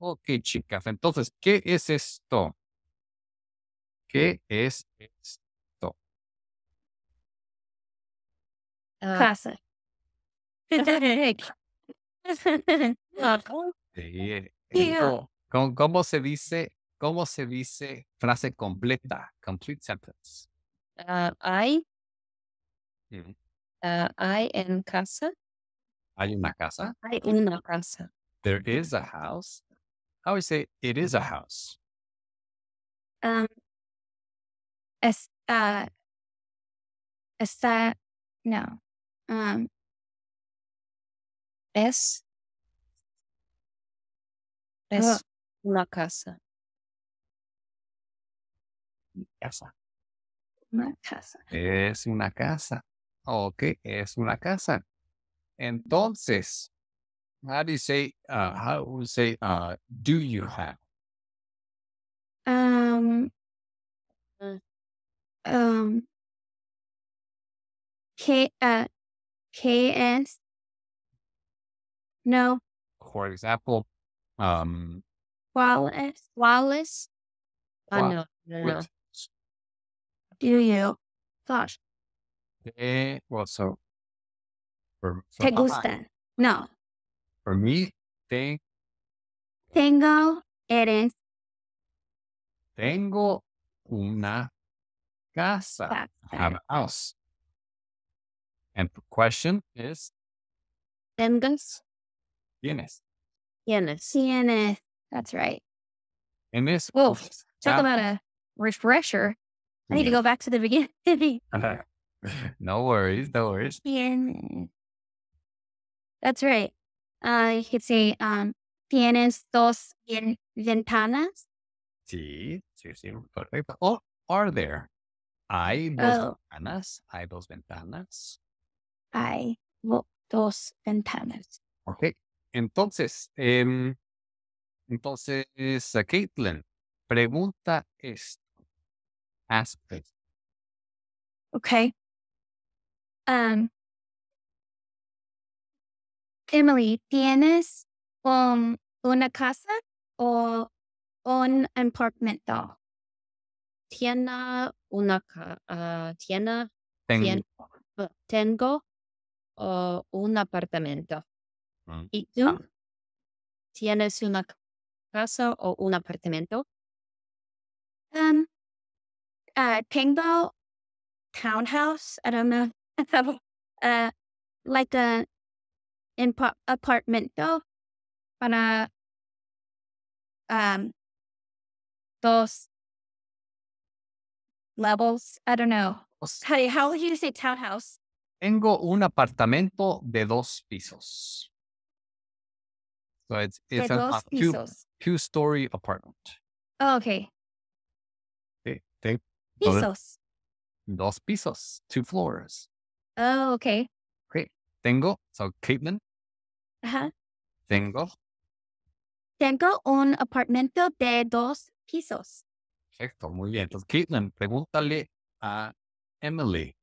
Ok, chicas, entonces, ¿qué es esto? ¿Qué es esto? Ah. Casa. ¿Cómo, se dice? ¿Cómo se dice frase completa? Complete sentence. Ah, hay. I. Ah, en casa. Hay una casa. Hay una casa. There is a house. I always say it is a mm-hmm. house. Um, es, ah, está, no. Um, es. Ah. Es una casa. Casa. Una casa. Es una casa. Ok, es una casa. Entonces, how do you say uh how would you say uh do you have um uh. um k uh ks no for example um wallace wallace oh Wa- no no no do you gosh eh well so, so te uh, gusta no for me, te- Tengo, eres, tengo una casa. casa. I have a house. And the question is, Tengas, tienes? tienes. Tienes. That's right. And this, Whoa, Talk about a refresher. I need to go back to the beginning. no worries, no worries. Tienes. That's right uh, ah, you could say, ah, um, tienes dos ventanas. Sí, sí, sí, perfecto. Or are there? Hay dos oh. ventanas. Hay dos ventanas. Hay dos ventanas. Ok. Entonces, eh, entonces, uh, Caitlin, pregunta esto. Ask this. Okay. Um, Emily, ¿tienes una casa o un apartamento? Tiene una casa. Ah, tiene, tengo, eh, un apartamento. Mm. ¿Y tú? Ah. ¿Tienes una casa o un apartamento? Um, ah, tengo townhouse. I don't uh, like en apartamento para um, those levels. I don't know. How, how would you say townhouse? Tengo un apartamento de dos pisos. So it's it's a two, two story apartment. Oh, okay. They, pisos. Dos pisos, two floors. Oh, okay. Great. Tengo, so Caitlin Tengo. Tengo un apartamento de dos pisos. Perfecto, muy bien. Entonces, Caitlin, pregúntale a Emily.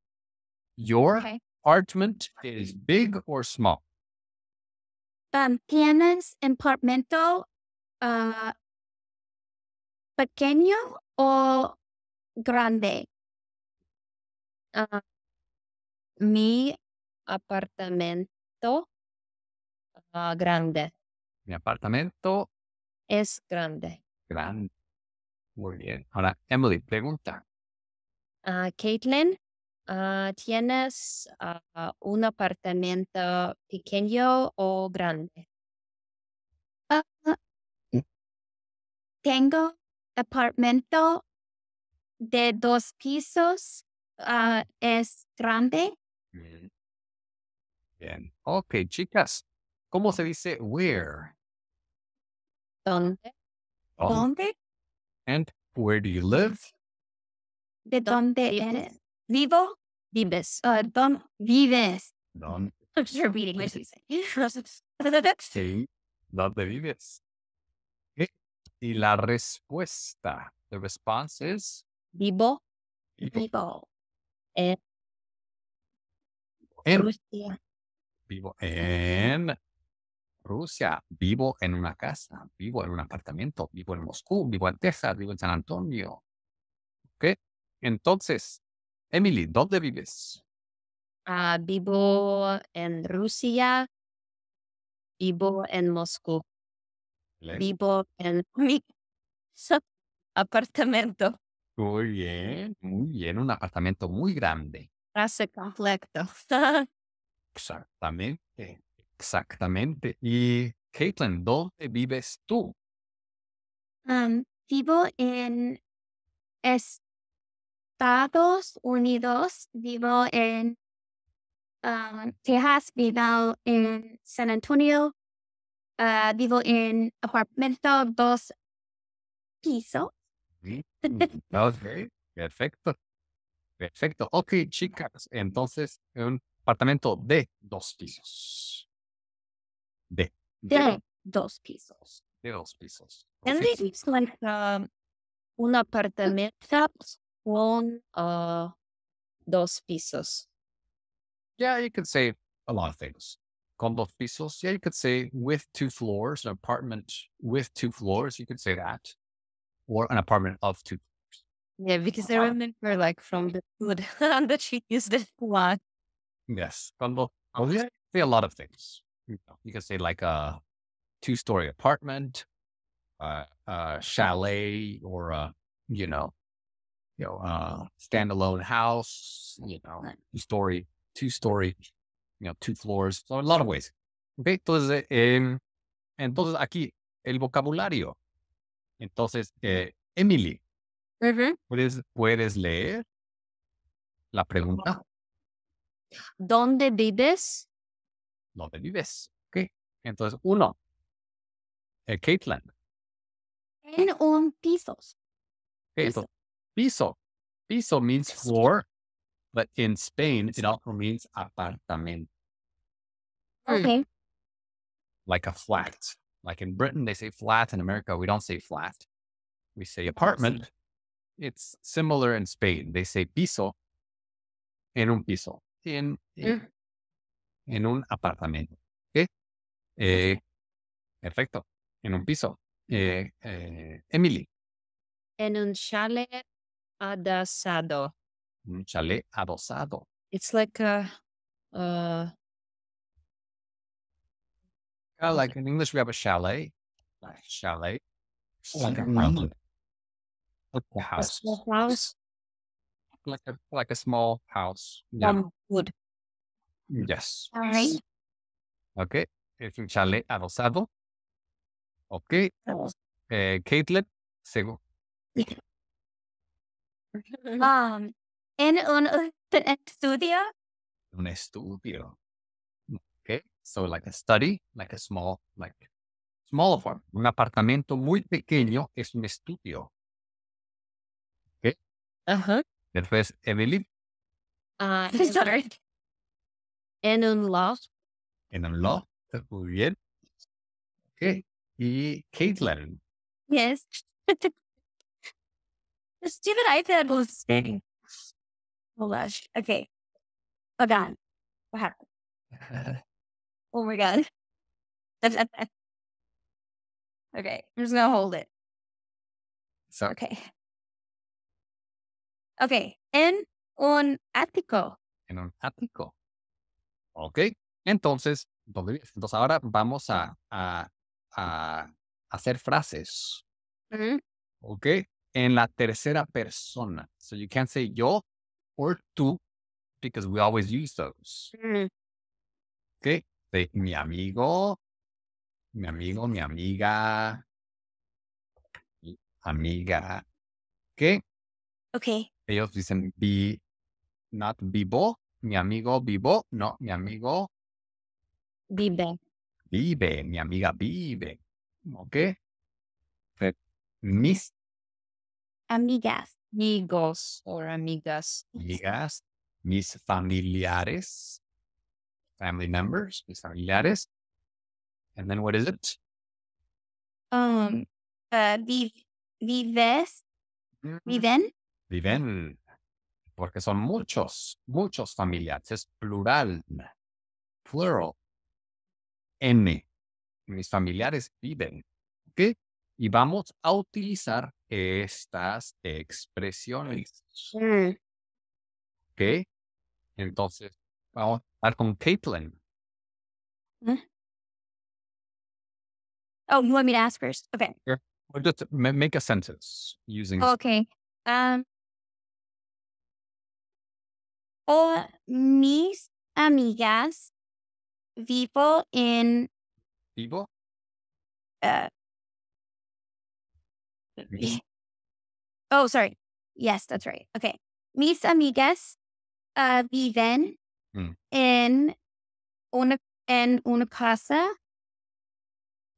Your okay. apartment is big or small? Um, ¿Tienes apartamento uh, pequeño o grande? Uh, mi apartamento Ah, grande. Mi apartamento es grande. Grande. Muy bien. Ahora, Emily, pregunta. Ah, Caitlin, ah, ¿tienes un apartamento pequeño o grande? Mm. tengo apartamento de dos pisos. es grande. bien. Ok, chicas. ¿Cómo se dice where? ¿Dónde? ¿Dónde? And where do you live? ¿De dónde eres? ¿Vivo? Vives. Uh, ah, don, ¿Vives? ¿Dónde? I'm just repeating what she's saying. ¿Dónde vives? Okay. Y la respuesta, the response is? Vivo. Vivo. En. En. Vivo en Rusia, vivo en una casa, vivo en un apartamento, vivo en Moscú, vivo en Texas, vivo en San Antonio. ¿Ok? Entonces, Emily, ¿dónde vives? Ah, vivo en Rusia, vivo en Moscú, vivo en mi apartamento. Muy bien, muy bien, un apartamento muy grande. Hace completo. Exactamente. Exactamente. Y Caitlin, ¿dónde vives tú? vivo en Estados Unidos, vivo en Texas, vivo en San Antonio, ah, vivo en apartamento dos pisos. Mm, perfecto. Perfecto. Ok, chicas. Entonces, un apartamento de dos pisos. De de dos pisos. De dos pisos. And this is like um, un apartamento con uh, dos pisos. Yeah, you could say a lot of things. Con dos pisos. Yeah, you could say with two floors, an apartment with two floors. You could say that. Or an apartment of two floors. Yeah, because I uh-huh. remember like from the food that she used that one. Yes. Con dos, Oh yeah, a lot of things. Mm. you can say like a two story apartment, uh, a chalet, or a you know, you know, a uh, standalone house, you know, two story, two story, you know, two floors. So a lot of ways. Okay, mm. entonces, eh, entonces aquí el vocabulario. Entonces, eh, Emily, uh mm-hmm. -huh. ¿puedes, ¿puedes leer la pregunta? ¿Dónde vives? no del vives. ¿okay? Entonces, uno, eh, Caitlin. En un pisos. Okay, piso. piso. Piso means floor, but in Spain, it also means apartamento. Okay. Hmm. Like a flat. Like in Britain, they say flat. In America, we don't say flat. We say oh, apartment. It's similar in Spain. They say piso en un piso. In, in mm en un apartamento. ¿qué? Eh, perfecto, en un piso. Eh, eh, Emily. En un chalet adosado. Un chalet adosado. It's like a. Uh... Uh, like in English, we have a chalet. Like chalet. Like, a house. Like a house. house. Like a like a small house. Yeah. wood. Yes. All right. Okay. Es un chalet adosado. Ok. Oh. Eh, Caitlin, sigo. Um, en un, estudio. Un estudio. Okay. So like a study, like a small, like small form. Un apartamento muy pequeño es un estudio. Okay. Uh -huh. Después, Emily. Ah, uh, sorry. Canon Law. un Law, muy bien. Ok. Y Caitlin. Yes. the stupid iPad was staying. Oh gosh. Okay. Oh god. What happened? oh my god. okay. I'm just gonna hold it. So okay. Okay. En un ático. En un ático. Ok, entonces, entonces ahora vamos a, a, hacer frases. Ok, en la tercera persona. So you can't say yo or tú because we always use those. Ok, mi amigo, mi amigo, mi amiga, mi amiga. Ok. Ok. Ellos dicen be, not be bo, mi amigo vivo, no, mi amigo vive. Vive, mi amiga vive. ¿Ok? Mis amigas, amigos or amigas. Amigas, mis familiares, family members, mis familiares. And then what is it? Um, uh, vives, mm. viven. Viven, porque son muchos, muchos familiares, es plural, plural, N. Mis familiares viven, ¿ok? Y vamos a utilizar estas expresiones, mm. ¿ok? Entonces, vamos a hablar con Caitlin. Mm. Oh, you want me to ask first? Okay. just make a sentence using. Okay. Um, o mis amigas vivo en. ¿Vivo? Uh, oh, sorry. Yes, that's right. Okay. Mis amigas uh, viven mm. en una en una casa.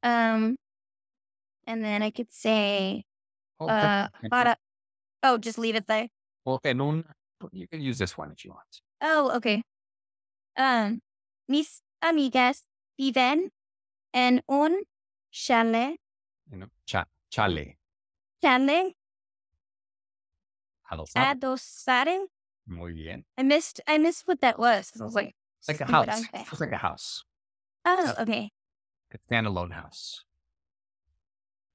Um, and then I could say, uh, para, oh, just leave it there. Well, en un you can use this one if you want. Oh, okay. Um, mis amigas viven en un chalet. You know, cha- chalet. Chalet. Adosado. Adosado. Muy bien. I missed. I missed what that was. I was like, like a house. It's like a house. Oh, okay. A standalone house.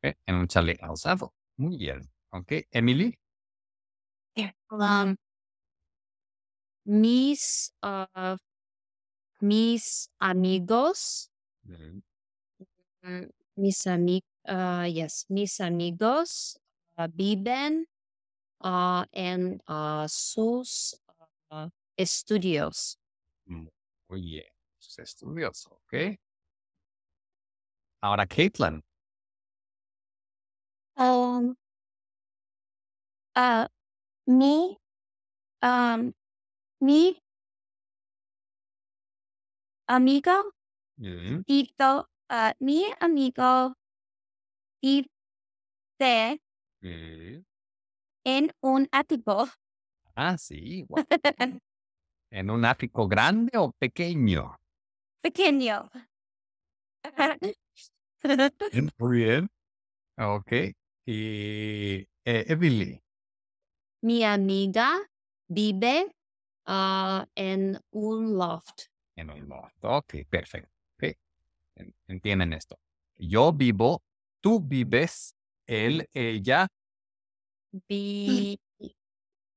Okay, and un chalet Muy bien. Okay, Emily. Here. Um, mis, uh, mis amigos, mm, ah, mis amigos, uh, ah, mis amigos uh, viven en sus estudios. Mm, muy bien, sus estudios, ok. Ahora, Caitlin. Um, mi um, Mm. Ah, mi amigo, mi mm. amigo, en un ático. Ah, sí. ¿En un ático grande o pequeño? Pequeño. en mm, bien. Ok. Y eh, Mi amiga vive Ah, en un loft. En un loft. Ok, perfecto. Entienden esto. Yo vivo, tú vives, él, ella. Viven.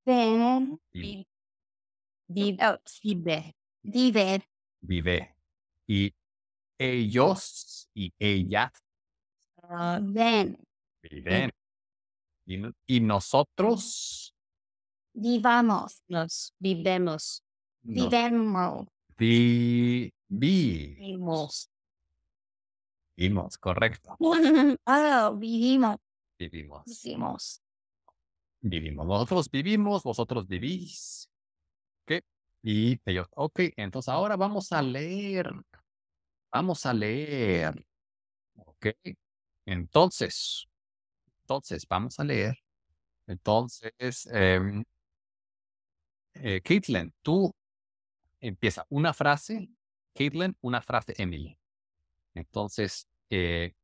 Oh, vive. Vive. Vive. Y ellos y ellas. Ah, viven. Viven. y nosotros. Vivamos. Nos vivemos. Vi. Vivemos. Vivimos. Vivimos, correcto. ah, vivimos. Vivimos. Vivimos. Vivimos. Nosotros vivimos, vosotros vivís. ¿Qué? Y ellos, ok, entonces ahora vamos a leer. Vamos a leer. Ok. Entonces, entonces, vamos a leer. Entonces, em, eh, Caitlin, tú empieza una frase, Caitlin, una frase, Emily. Entonces, eh,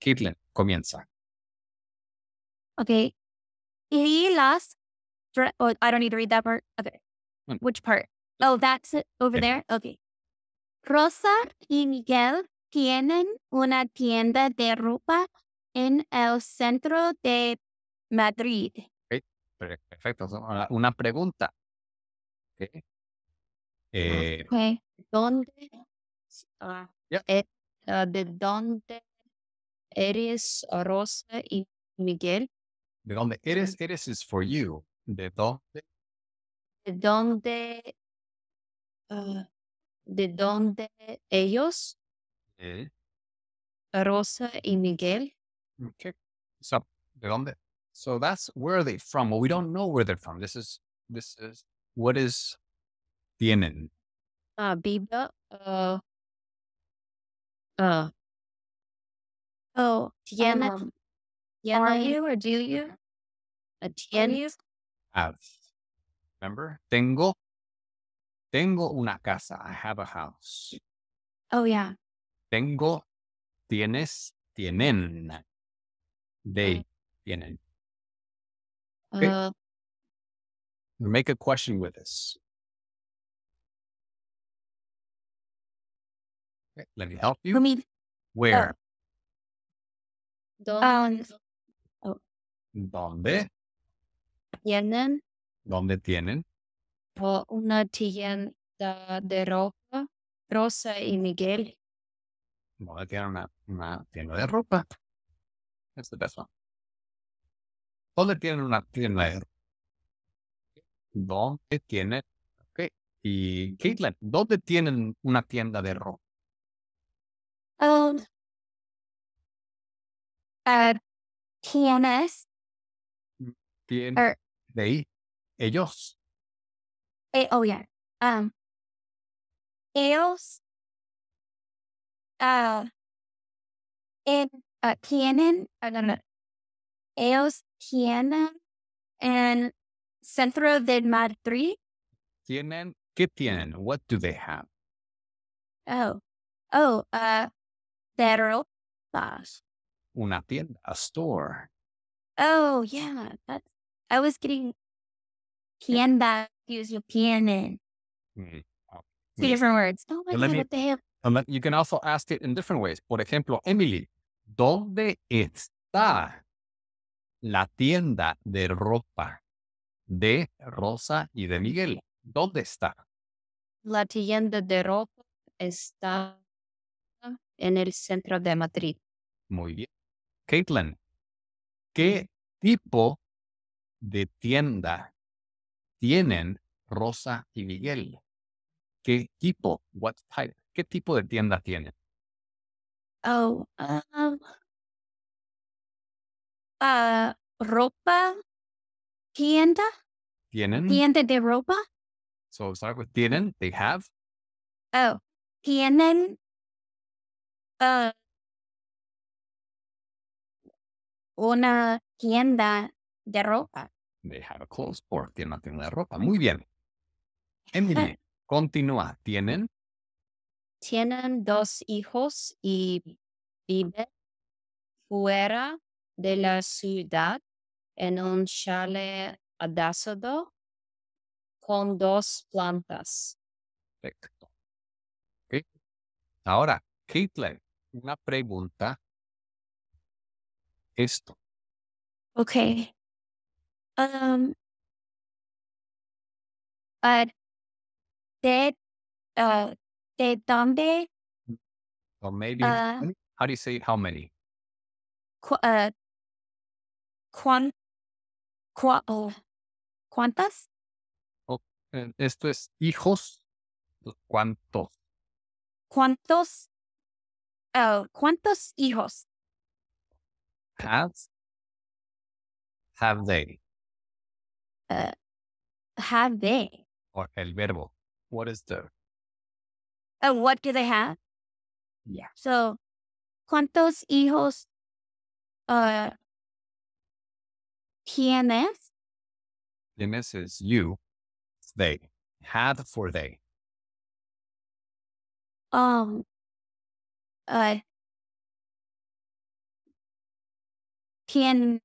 Caitlin, comienza. Okay. Y las. Oh, I don't need to read that part. Okay. Which part? Oh, that's it over there. Okay. Rosa y Miguel tienen una tienda de ropa en el centro de Madrid. Perfecto. Una pregunta. Eh, ¿Dónde? Ah, eh, ah, ¿De dónde eres ah, Rosa y Miguel? ¿De dónde eres? Em. Eres is for you. ¿De dónde? ¿De dónde? ¿De dónde ellos? Rosa y Miguel. ¿De dónde? So that's where are they from? Well, we don't know where they're from. This is this is what is Vietnam? Uh, vida. uh, uh, oh, tienen. um, are you or do you? A Tiana? Have. Remember? Tengo. Tengo una casa. I have a house. Oh, yeah. Tengo. Tienes. Tienen. Uh. They. Tienen. Okay. Uh, Make a question with us. Let me help you. me, Where? Um, oh. ¿Dónde? ¿Tienen? ¿Dónde tienen? Por oh, una tienda de ropa, Rosa y Miguel. ¿Dónde tienen una, una tienda de ropa? That's the best one. ¿Dónde tienen una tienda de ropa? ¿Dónde tienen? Okay. Y Caitlin, ¿dónde tienen una tienda de ropa? Um, Uh, de ahí. Ellos. Eh, oh, yeah. Um, ellos. ah en ah, tienen. Uh, no, no. Ellos Tienen and Centro de Madrid. Tienen, ¿qué tienen? What do they have? Oh, oh, uh, Terropas. Una tienda, a store. Oh, yeah. That, I was getting tienda Use your tienen. Mm, Two different words. Oh my God, me, what the hell? You can also ask it in different ways. Por ejemplo, Emily, ¿dónde está la tienda de ropa de Rosa y de Miguel. ¿Dónde está? La tienda de ropa está en el centro de Madrid. Muy bien. Caitlin, ¿qué tipo de tienda tienen Rosa y Miguel? ¿Qué tipo? What ¿Qué tipo de tienda tienen? Oh, um, Ah, ropa tienda. Tienen. Tienda de ropa. So start with tienen. They have. Oh, tienen. Ah, una tienda de ropa. They have a clothes store. Tienen una tienda de ropa. Muy bien. Emily, continúa. Tienen. Tienen dos hijos y viven fuera de la ciudad en un chalet adásado con dos plantas. Perfecto. Okay. Ahora, Caitlin, una pregunta. Esto. Ok. Um, uh, de, dónde? Or maybe, uh, how do you say how many? Uh, cuán, cua, ¿Cuántas? Eh, esto es hijos. ¿Cuántos? ¿Cuántos? Ah, ¿Cuántos hijos? Have. Have they. Eh, have they. Or el verbo. What is the? Oh, what do they have? Yeah. So, ¿cuántos hijos ah, ¿Quiénes? ¿Quiénes is you, they, had for they. Um, uh, ¿quién,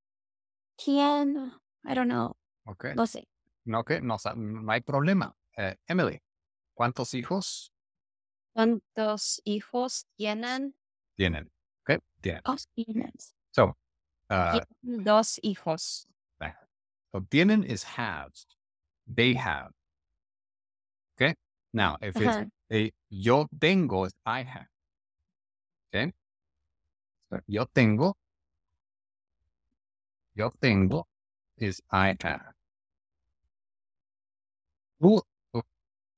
quién, I don't know. Okay. No sé. No, que okay. no, no hay problema. Uh, Emily, ¿cuántos hijos? ¿Cuántos hijos tienen? Tienen. Okay, tienen. Oh, tienen. So, uh, dos hijos. Obtienen is has. They have. Okay. Now, if it's uh-huh. a, yo tengo I have. Okay. So, yo tengo. Yo tengo is I have. Tú,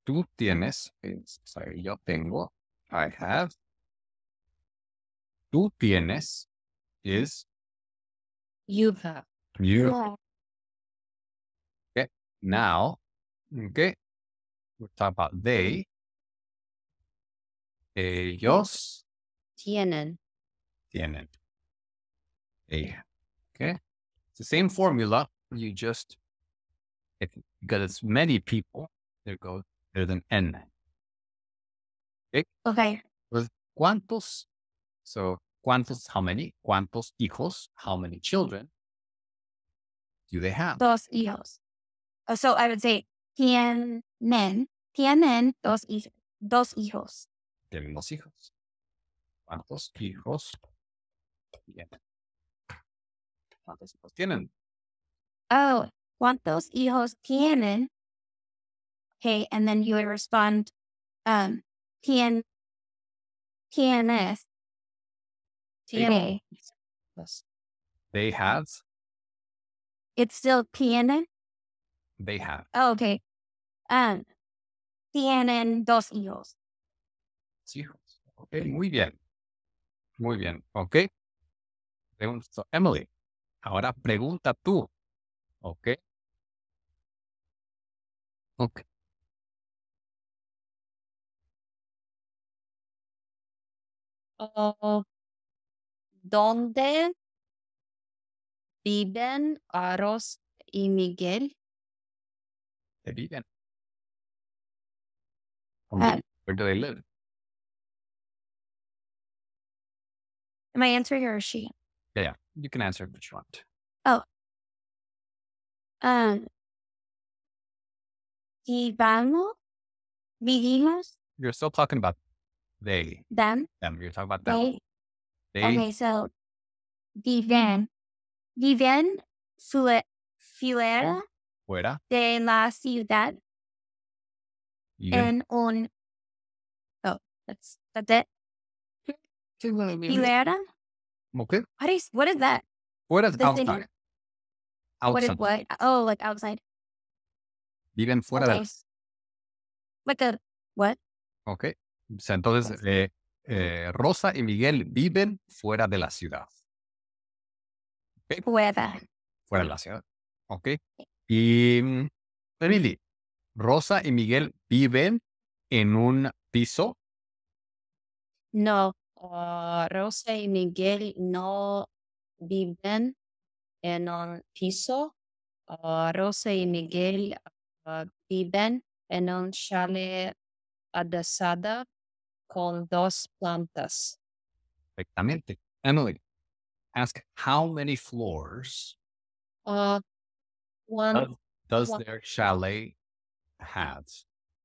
tú tienes is, sorry, yo tengo. I have. Tú tienes is you have. Uh, you. Yeah. Okay. Mm. Now, mm. okay. We'll talk about they. Mm. Ellos. Tienen. Tienen. They. Okay. It's the same formula. You just, it, because it's many people, there goes, there's an N. Okay. okay. With cuantos. So ¿Cuántos, how many? ¿Cuántos hijos, how many children do they have? Dos hijos. Oh, so I would say, tienen, tienen dos hijos. Dos hijos. Tienen dos hijos. ¿Cuántos hijos tienen? ¿Cuántos hijos tienen? Oh, ¿cuántos hijos tienen? Okay, and then you would respond, um, tien, tienes TNA. Yes. They have. It's still PNN. They have. Oh, okay. Um, tienen dos hijos. Hijos. Ok, muy bien. Muy bien. Ok. Emily, ahora pregunta tú. Ok. Ok. Oh, donde viven Aros y Miguel? They viven. Uh, Where do they live? Am I answering or is she? Yeah, yeah. you can answer if you want. Oh. Um, vivamos, vivimos. You're still talking about they. Them. Them. You're talking about them. They. They... Okay, so viven, viven fuera fuera de la ciudad en un. Oh, that's that's it. Fuera. Okay. What is what is that? What is outside? Outside. What is what? Oh, like outside. Viven fuera okay. de. Like a what? Okay. So, entonces, eh, Eh, Rosa y Miguel viven fuera de la ciudad. Fuera. de la ciudad. Ok. Y Emily, mm, Rosa y Miguel viven en un piso. No, ah, Rosa y Miguel no viven en un piso. Ah, Rosa y Miguel ah, viven en un chalet adosado con dos plantas. Perfectamente. Emily, ask how many floors uh, ah, one, does, does one, their chalet have?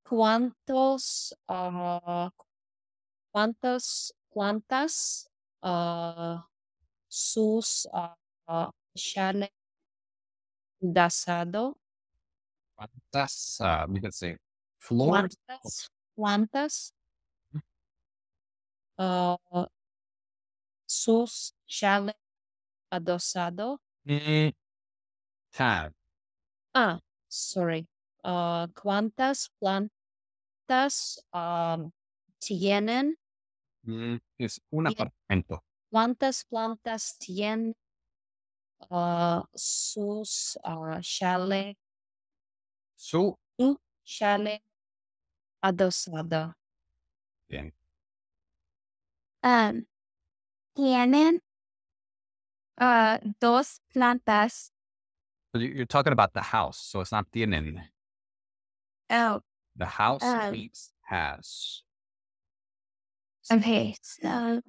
¿Cuántos, uh, ah, cuántos plantas uh, sus uh, chalet dasado? Cuántas, uh, we can say floors? Cuántas, cuántas Ah, sus chale adosado. Eh, ah, sorry. Ah, ¿Cuántas plantas tienen? Mm, es un apartamento. ¿Cuántas plantas tienen ah, sus uh, Su. chalet adosado. um, tienen uh, dos plantas. So you're talking about the house, so it's not tienen. Oh. The house um, has. Okay, so.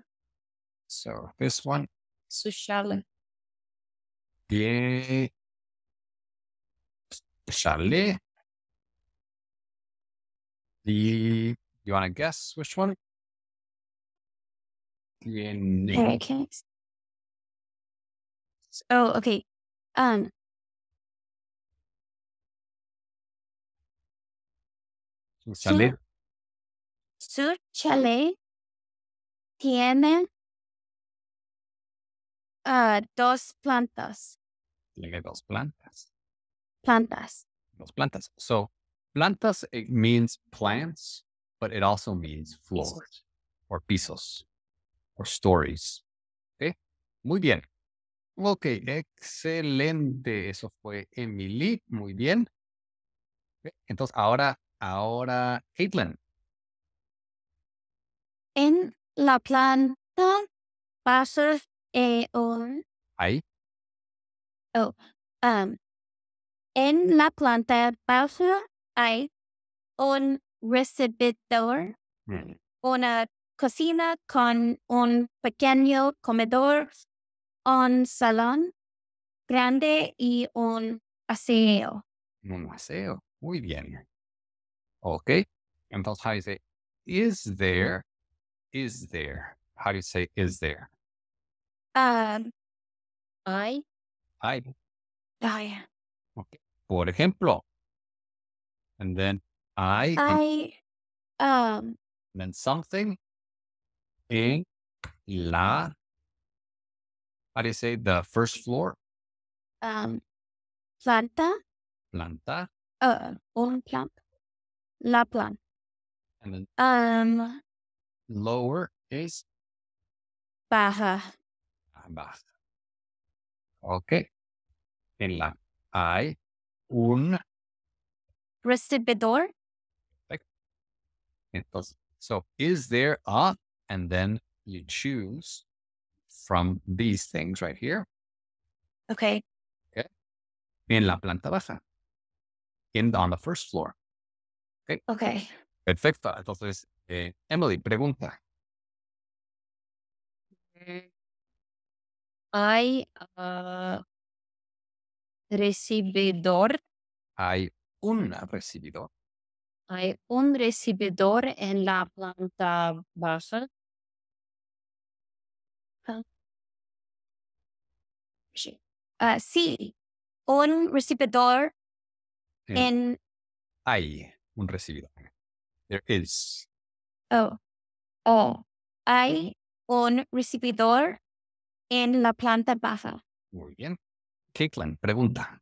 So this one. Su chalet. Tiene chalet. The you want to guess which one? In Oh, okay. Um. Su Sur Su chalet tiene uh, dos plantas. Tiene dos plantas. Plantas. Dos plantas. So plantas it means plants, but it also means floors or pisos. stories. Muy bien. Ok, excelente. Eso fue Emily. Muy bien. Entonces, ahora, ahora, Caitlin. En la planta pasa eh, un... Ahí. Oh, um, en la planta pasa hay un recibidor, mm. una cocina, con un pequeño comedor, un salón grande y un aseo. Un aseo. Muy bien. Ok. Entonces, how do you say is there? Is there? How do you say is there? Um, I. I. I. Okay. Por ejemplo. And then I. I. And, um. And then something en la, how do you say the first floor? Um, planta. Planta. Uh, on plant. La planta. And then um, lower is baja. Ah, baja. Okay. En la hay un recibidor. Entonces, so is there a and then you choose from these things right here. Okay. Okay. En la planta baja. In, on the first floor. Okay. okay. Perfecto. Entonces, eh, Emily, pregunta. Hay uh, recibidor. Hay un recibidor. Hay un recibidor en la planta baja. Ah, sí. un recibidor eh, en... Hay un recibidor. There eh, is. Oh. Oh. Hay un recibidor en la planta baja. Muy bien. Caitlin, pregunta.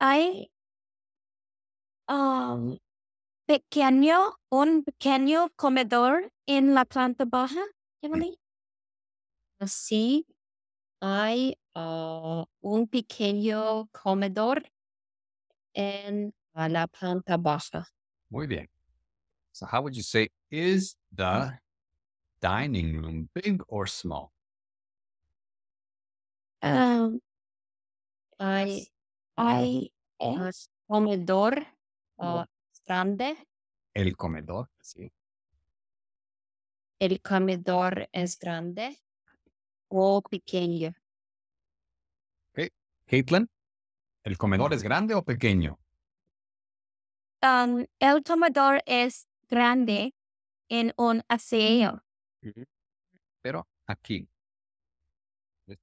Hay um, pequeño, un pequeño comedor en la planta baja, Emily sí hay ah, un pequeño comedor en la planta baja. Muy bien. So, how would you say is mm. the dining room big or small? Um, hay, hay el oh. comedor uh, grande. El comedor, sí. El comedor es grande o oh, pequeño? Caitlin, ¿el comedor es grande o pequeño? Um, el comedor es grande en un aseo. Pero aquí,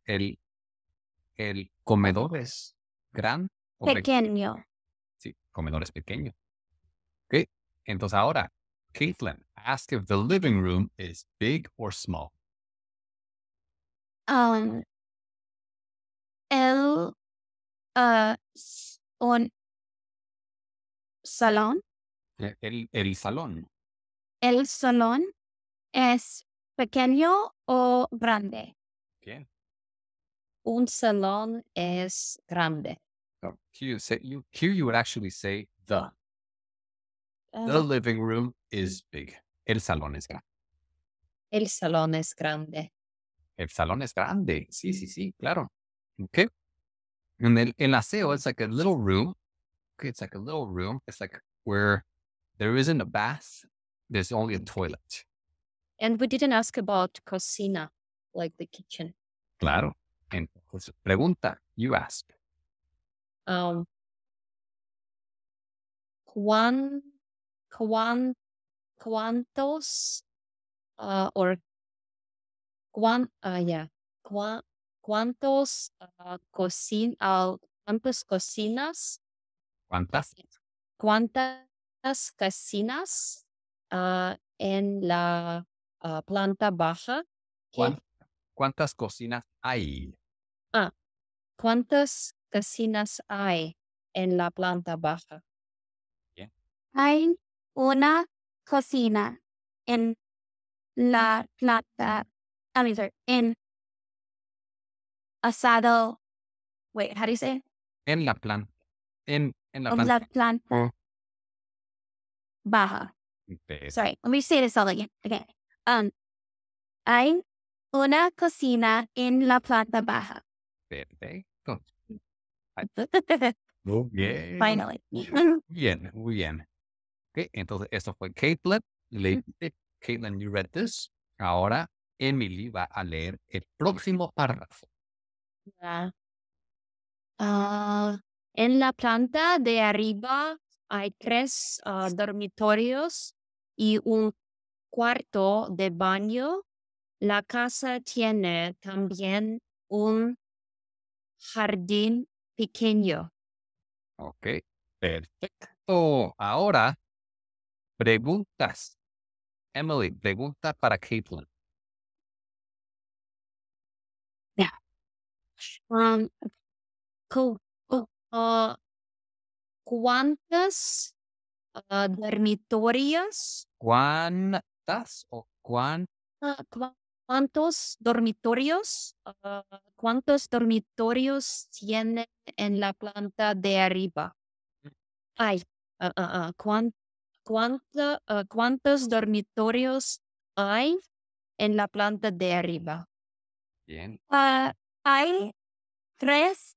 el, comedor es grande. O pequeño. sí, comedor es pequeño. Okay. Entonces ahora, Caitlin, ask if the living room is big or small. um, uh, on salón. El, el salón. El salón es pequeño o grande. Bien. Un salón es grande. Oh, here, you say, you, here you would actually say the. Uh, the ah. living room is big. El salón es grande. El salón es grande el salón es grande. Sí, sí, sí, claro. Okay. And then el aseo, it's like a little room. Okay, it's like a little room. It's like where there isn't a bath, there's only a toilet. And we didn't ask about cocina, like the kitchen. Claro. Entonces, pregunta, you ask. Um, Juan, Cuantos, uh, ah, or cuán, ah, cuántos, ah, ah, cuántas cocinas, ¿Cuántas? Eh, cuántas cocinas en la planta baja, ¿Cuántas cocinas hay? cuántas cocinas hay en la planta baja. Hay una cocina en la planta I mean, sorry, in saddle. Wait, how do you say In En la planta. En, en la planta. La planta oh. Baja. Sorry, let me say this all again. Okay. Um, hay una cocina en la planta baja. Perfecto. Muy bien. Finally. bien, muy bien. Okay, entonces, esto fue Caitlin. Le Caitlin, you read this. Ahora Emily va a leer el próximo párrafo. Ah. Ah, en la planta de arriba hay tres ah, dormitorios y un cuarto de baño. La casa tiene también un jardín pequeño. Ok, perfecto. Ahora, preguntas. Emily, pregunta para Caitlin. Um, ah, ¿Cuántas ah, dormitorios? ¿Cuántas o ah, ¿Cuántos dormitorios? ¿Cuántos dormitorios tienen en la planta de arriba? Hay ¿cuántos dormitorios hay en la planta de arriba? Hay tres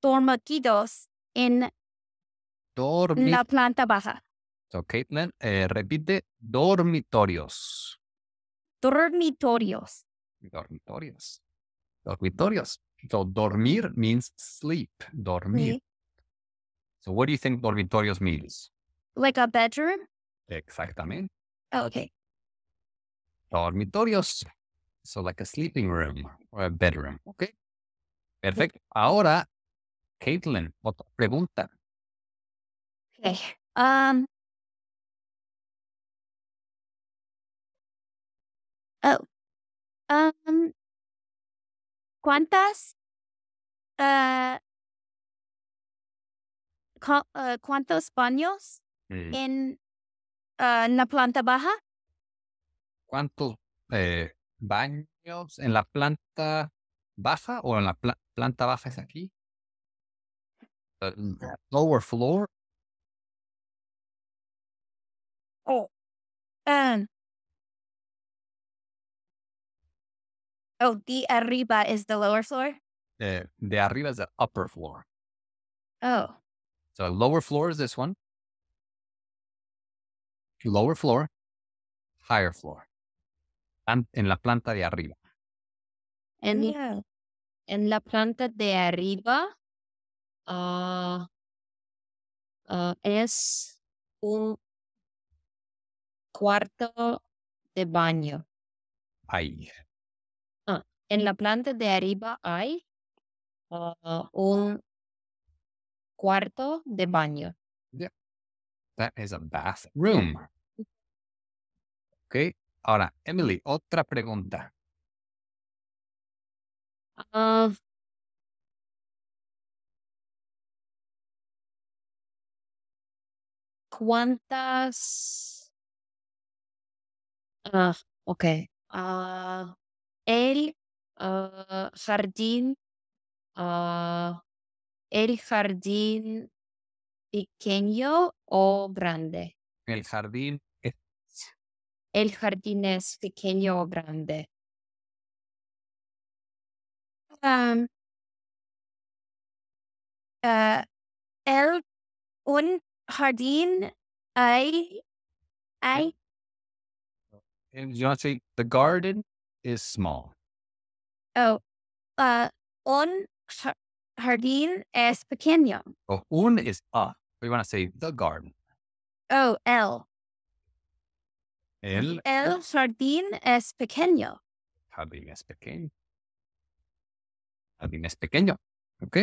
dormitorios en Dormi la planta baja. Ok, man. Eh, repite, dormitorios. Dormitorios. Dormitorios. Dormitorios. So dormir means sleep. Dormir. Sí. So what do you think dormitorios means? Like a bedroom? Exactamente. Oh, okay. Dormitorios. So like a sleeping room or a bedroom. Ok. Perfect. Ahora, Caitlin, otra pregunta. Okay. Um, oh. Um, ¿Cuántas? Uh, uh, ¿Cuántos baños mm. en uh, la planta baja? ¿Cuántos eh, baños en la planta baja o en la pla planta baja es aquí. Ah. lower floor. Oh, and oh, the arriba is the lower floor. The eh, the arriba is the upper floor. Oh, so lower floor is this one. Lower floor, higher floor. en la planta de arriba. En, la planta de arriba ah, ah, es un cuarto de baño. Ahí. Ah, en la planta de arriba hay un cuarto de baño. That is a bathroom. Ahora, Emily, otra pregunta. Ah, ¿Cuántas? Ah, okay. Ah, el ah, jardín, ah, el jardín pequeño o grande. El jardín El jardín es pequeño o grande. Um, uh, el un jardín hay hay. And you want to say the garden is small. Oh, uh, un jardín es pequeño. Oh, un is a. Ah, but you want to say the garden. Oh, el. El, jardín es pequeño. Jardín es pequeño. Jardín es pequeño. ¿Ok?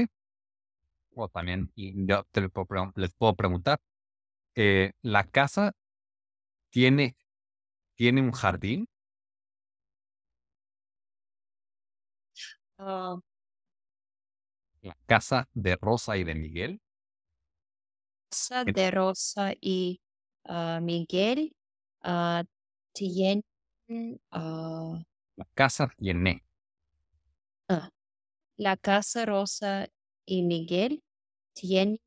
O también, y yo te les puedo preguntar, eh, ¿la casa tiene, tiene un jardín? Ah. la casa de Rosa y de Miguel. Casa de Rosa y ah, Miguel Ah, tienen... Mm. Ah. la casa tiene. Ah, la casa Rosa y Miguel tiene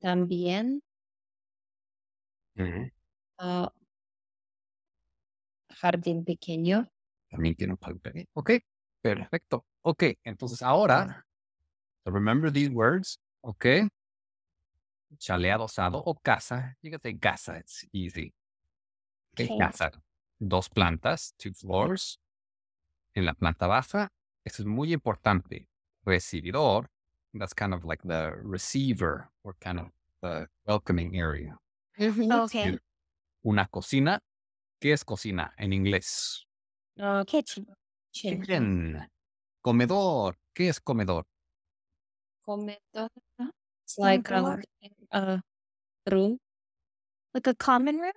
también jardín pequeño. También tiene un pequeño. Ok, perfecto. okay entonces ahora, remember these words, okay chaleado adosado o casa. Fíjate, casa, it's easy. ¿Qué casa, dos plantas, two floors. En la planta baja, esto es muy importante. Recibidor, that's kind of like the receiver or kind of the welcoming area. Oh, okay. Una cocina, ¿qué es cocina en inglés? Oh, kitchen. Comedor, ¿qué es comedor? Comedor. It's like um, a room. Like a common room?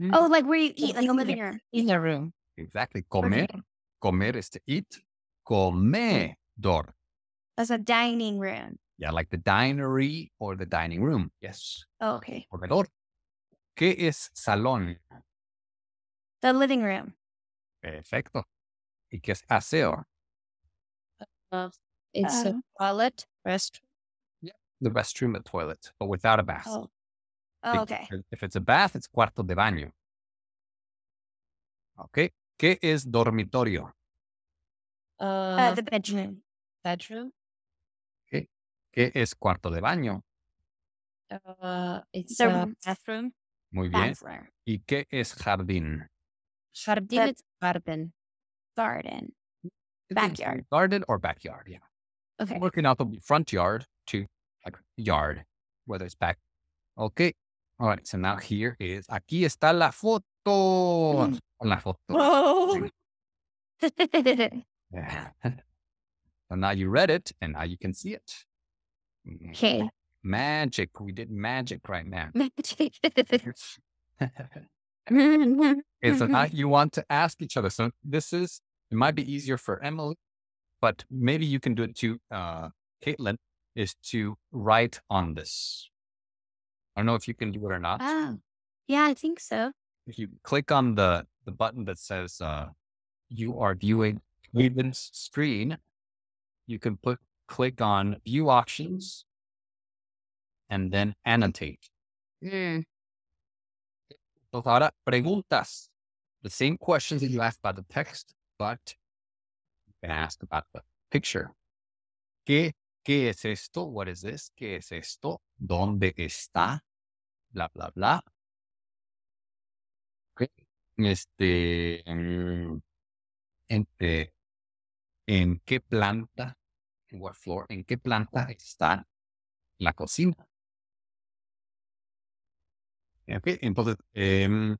Mm. Oh, like where you eat, like in a living room. In the room. Exactly. Comer. Okay. Comer is to eat. Mm. Comedor. That's a dining room. Yeah, like the dinery or the dining room. Yes. Oh, okay. Comedor. ¿Qué es salón? The living room. Perfecto. ¿Y qué es aseo? Uh, it's a uh-huh. toilet, restroom. Yeah, the restroom, the toilet, but without a bath. Oh. Oh, okay. If it's a bath, it's cuarto de baño. Okay. ¿Qué es dormitorio? Uh, uh, the bedroom. Bedroom. Okay. ¿Qué es cuarto de baño? Uh, it's a bathroom. Muy bien. Bathroom. ¿Y qué es jardín? Jardín But, garden. Garden. Backyard. Garden or backyard, yeah. Okay. Working out the front yard to like yard, whether it's back. Okay. All right, so now here is, aquí está la foto. Mm. La foto. Oh. Ah, so now you read it and now you can see it. Okay. Mm, magic. We did magic right now. Magic. so now you want to ask each other. So this is, it might be easier for Emily, but maybe you can do it too, uh, Caitlin, is to write on this. I don't know if you can do it or not. Oh, yeah, I think so. If you click on the, the button that says uh, you are viewing Weedman's screen, you can put click on view options and then annotate. Mm. So ahora preguntas the same questions that you asked about the text, but you can ask about the picture. ¿Qué, ¿Qué es esto? What is this? ¿Qué es esto? ¿Dónde está? bla, bla, bla. Este, mm, en, eh, en qué planta, en what floor, en qué planta está la cocina. entonces, em,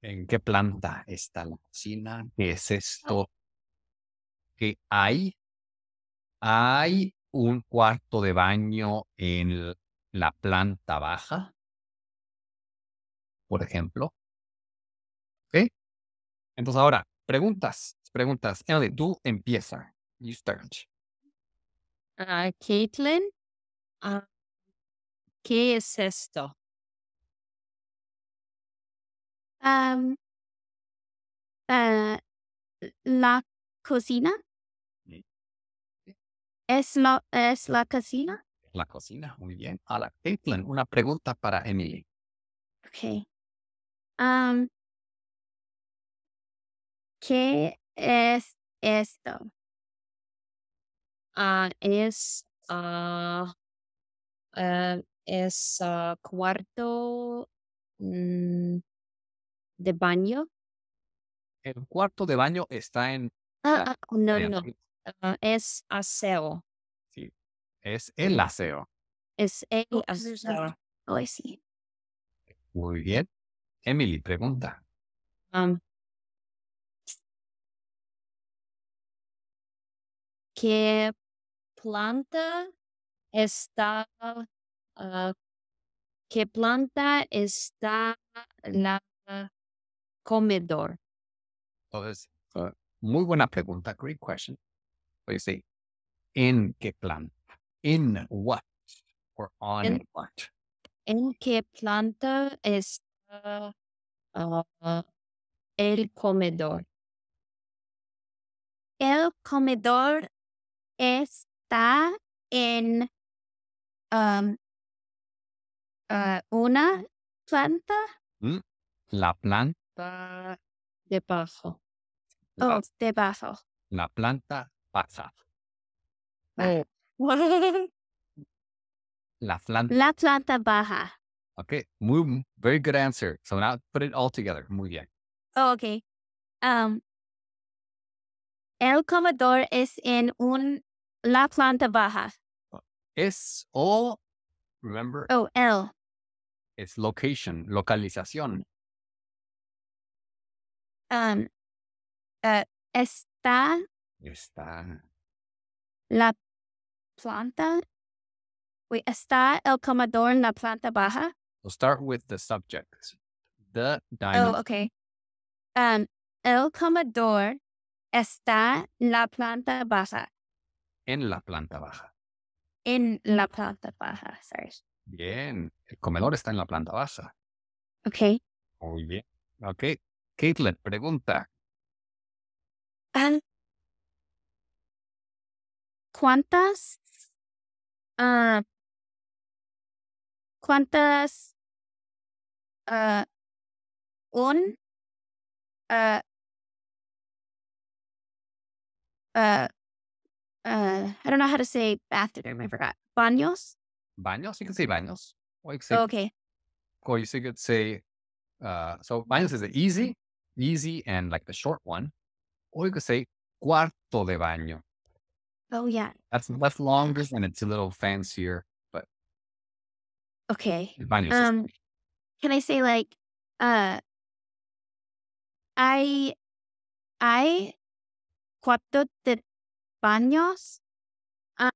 ¿en qué planta está la cocina? ¿Qué es esto? Que hay, hay un cuarto de baño en, la planta baja, por ejemplo. Entonces ahora, preguntas, preguntas. Emily, tú empieza. You start. Ah, Caitlin, ah, ¿qué es esto? Ah, la cocina. ¿Es ¿Es la cocina? la cocina. Muy bien. la Caitlin, una pregunta para Emily. Ok. ¿Qué es esto? Ah, es ah, eh, es ah, cuarto mm, de baño. El cuarto de baño está en. no, no. es aseo. Es el aseo. Es el aseo. Oh, sí. Muy bien. Emily, pregunta. ¿Qué planta está ah, qué planta está la comedor? Entonces, ah, muy buena pregunta, great question. Pues sí, ¿en qué planta? ¿En what? Or on what? ¿En qué planta está ah, el comedor? El comedor está en ah, una planta. Mm, la planta. de bajo, oh, debajo. La planta pasa. Oh. La planta baja. Okay, muy, very good answer. So now put it all together. Muy bien. Oh, okay. Um, el comedor es en un la planta baja. Oh, es all. remember? Oh, el. It's location, localización. Um, uh, está. Está. La planta. ¿está el comedor en la planta baja? We'll start with the subject. The diamond. Oh, okay. Um, el comedor está en la planta baja. En la planta baja. En la planta baja, sorry. Bien, el comedor está en la planta baja. Okay. Muy bien. Okay. Caitlin, pregunta. Um, ¿Cuántas Uh, ¿cuántas uh on uh, ah, uh, ah, uh, I don't know how to say bathroom. I forgot. Baños. Baños. You can say baños, or you can say, okay. Or you could say. Uh, so baños is the easy, easy, and like the short one. Or you could say cuarto de baño. Oh yeah. That's left longer and it's a little fancier, but okay. Um, system. can I say like, uh, I, I, cuatro de baños. Ah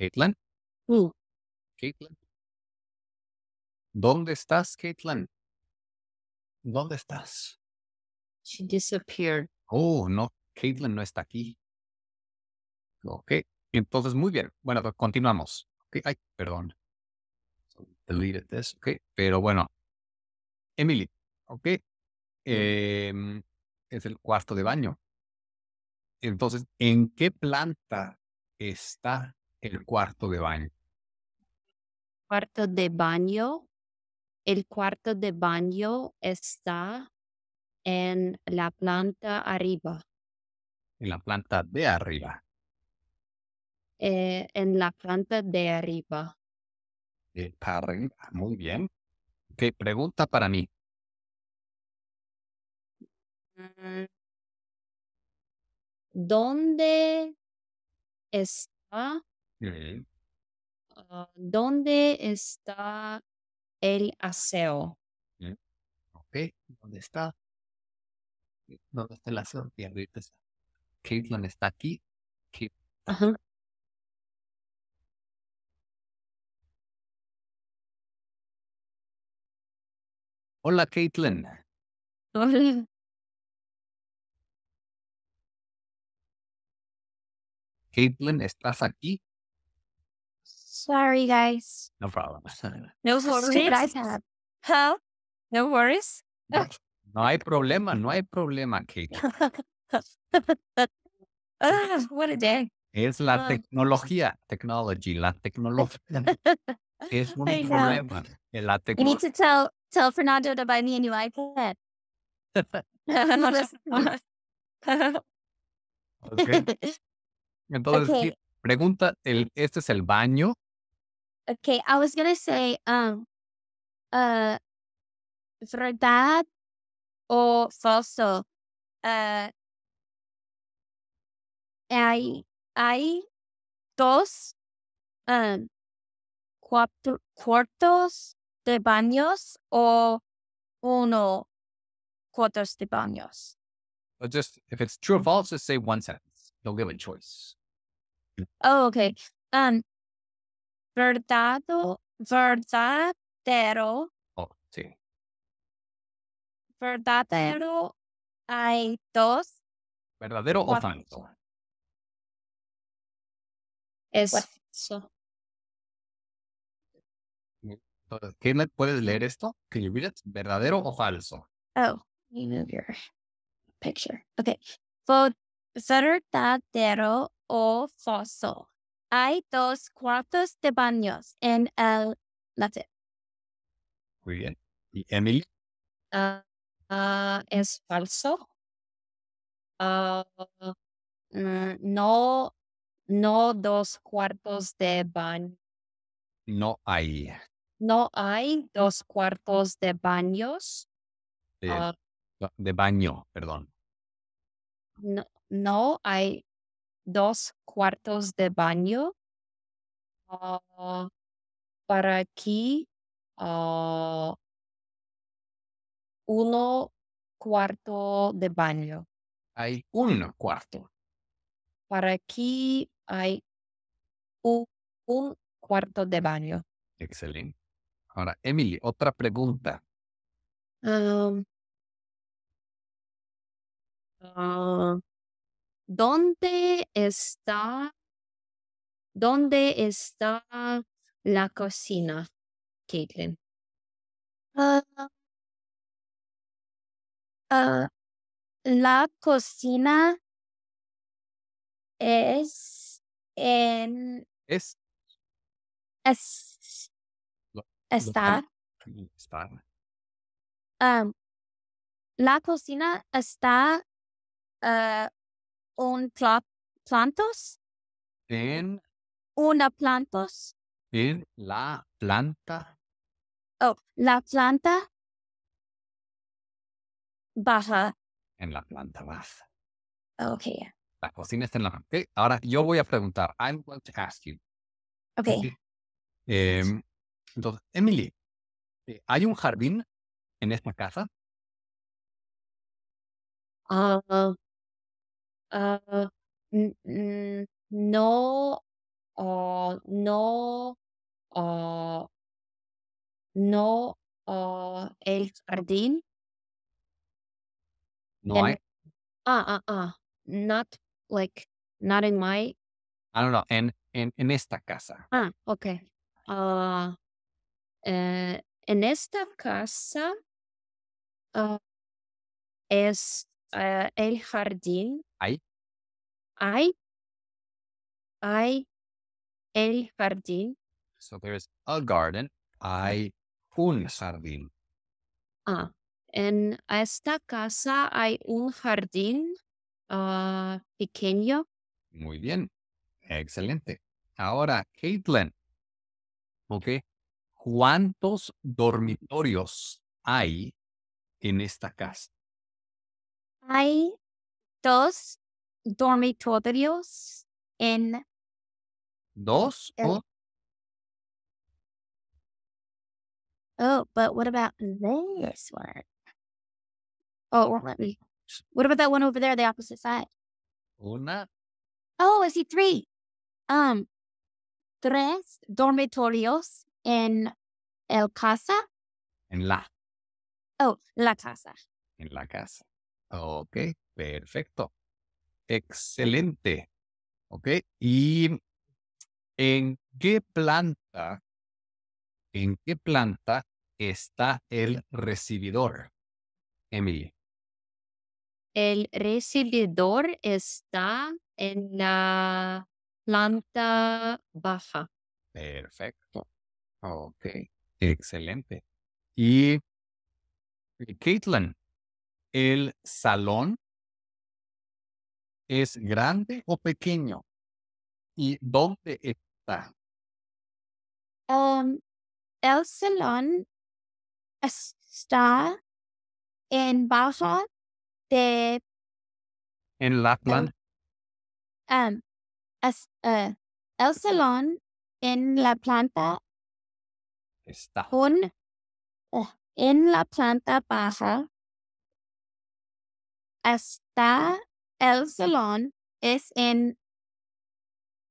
Caitlin. Ooh. Caitlin. ¿Dónde estás, Caitlin? ¿Dónde estás? She disappeared. Oh, no, Caitlin no está aquí. Ok, entonces muy bien. Bueno, continuamos. Ay, perdón. Deleted this. Ok, pero bueno. Emily, ok. Em, es el cuarto de baño. Entonces, ¿en qué planta está el cuarto de baño? Cuarto de baño. El cuarto de baño está en la planta arriba. En la planta de arriba. Eh, en la planta de arriba. Eh, arriba, muy bien. ¿Qué pregunta para mí. Mm. ¿Dónde está? Ah, ¿Dónde está el aseo? ¿dónde está ¿Dónde está la Y Ahorita está. Caitlin está aquí. Ajá. Hola, Caitlin. Hola. Caitlin, ¿estás aquí? Sorry, guys. No problem. No worries. Huh? No worries. No hay problema, no hay problema, Kate. ah, what a day. Es la tecnología. Ah. tecnología, technology, la tecnología. es un problema. La you need to tell, tell Fernando to buy me a new iPad. okay. Entonces, pregunta, el, ¿este es el baño? Okay, I was going to say, um, uh, ¿verdad o falso. Uh, hay, hay dos um, cuatro, cuartos de baños o uno cuartos de baños. just if it's true or false, just say one sentence. No will give a choice. Oh, okay. Um, verdado, verdadero verdadero hay dos. ¿Verdadero o falso? Pues es falso. Mm, ¿puedes leer esto? Can you read ¿Verdadero o falso? Oh, you move your picture. Okay. Verdadero o falso. Hay dos cuartos de baños en el it. Muy bien. ¿Y Emily? Ah, Ah, es falso. Ah, mm, no, no dos cuartos de baño. No hay. No hay dos cuartos de baños. De, ah. baño, perdón. No, no hay dos cuartos de baño. para aquí uno cuarto de baño. Hay un cuarto. Para aquí hay un, cuarto de baño. Excelente. Ahora, Emily, otra pregunta. Ah, ¿Dónde está? ¿Dónde está la cocina, Caitlin? Ah, Ah, la cocina es en... Es. Es. está ah, la cocina está ah, un pl plantos. En. Una plantos. En la planta. Oh, la planta en la planta baja. Ok. La cocina está en la planta. Ahora yo voy a preguntar. I'm going to ask you. entonces, Emily, eh, ¿hay un jardín en esta casa? Ah, ah, no, ah, no, no, el jardín No, Noir. ah, uh, ah, uh, ah, uh, not like, not in my, I don't know. En, en, en esta casa. ah, okay. Uh, eh, en esta casa ah, es uh, el jardín. Ay, ay, ay, el jardín. So there is a garden. Ah. Hay un jardín. Ah, En esta casa hay un jardín ah, pequeño. Muy bien, excelente. Ahora, Caitlin, ¿Cuántos dormitorios hay en esta casa? Hay dos dormitorios en... ¿Dos o Oh, but what about this one? Oh, it won't let me. What about that one over there, the opposite side? Una. Oh, I see three. Um, tres dormitorios en el casa. En la. Oh, la casa. En la casa. Ok, perfecto. Excelente. Ok, y ¿en qué planta, en qué planta está el recibidor, Emily? El recibidor está en la planta baja. Perfecto. Ok, excelente. Y eh, Caitlin, ¿el salón es grande o pequeño? ¿Y dónde está? Um, el salón está en baja en la planta el ah, ah, salón en la planta está. Oh, en la planta baja está el salón, es en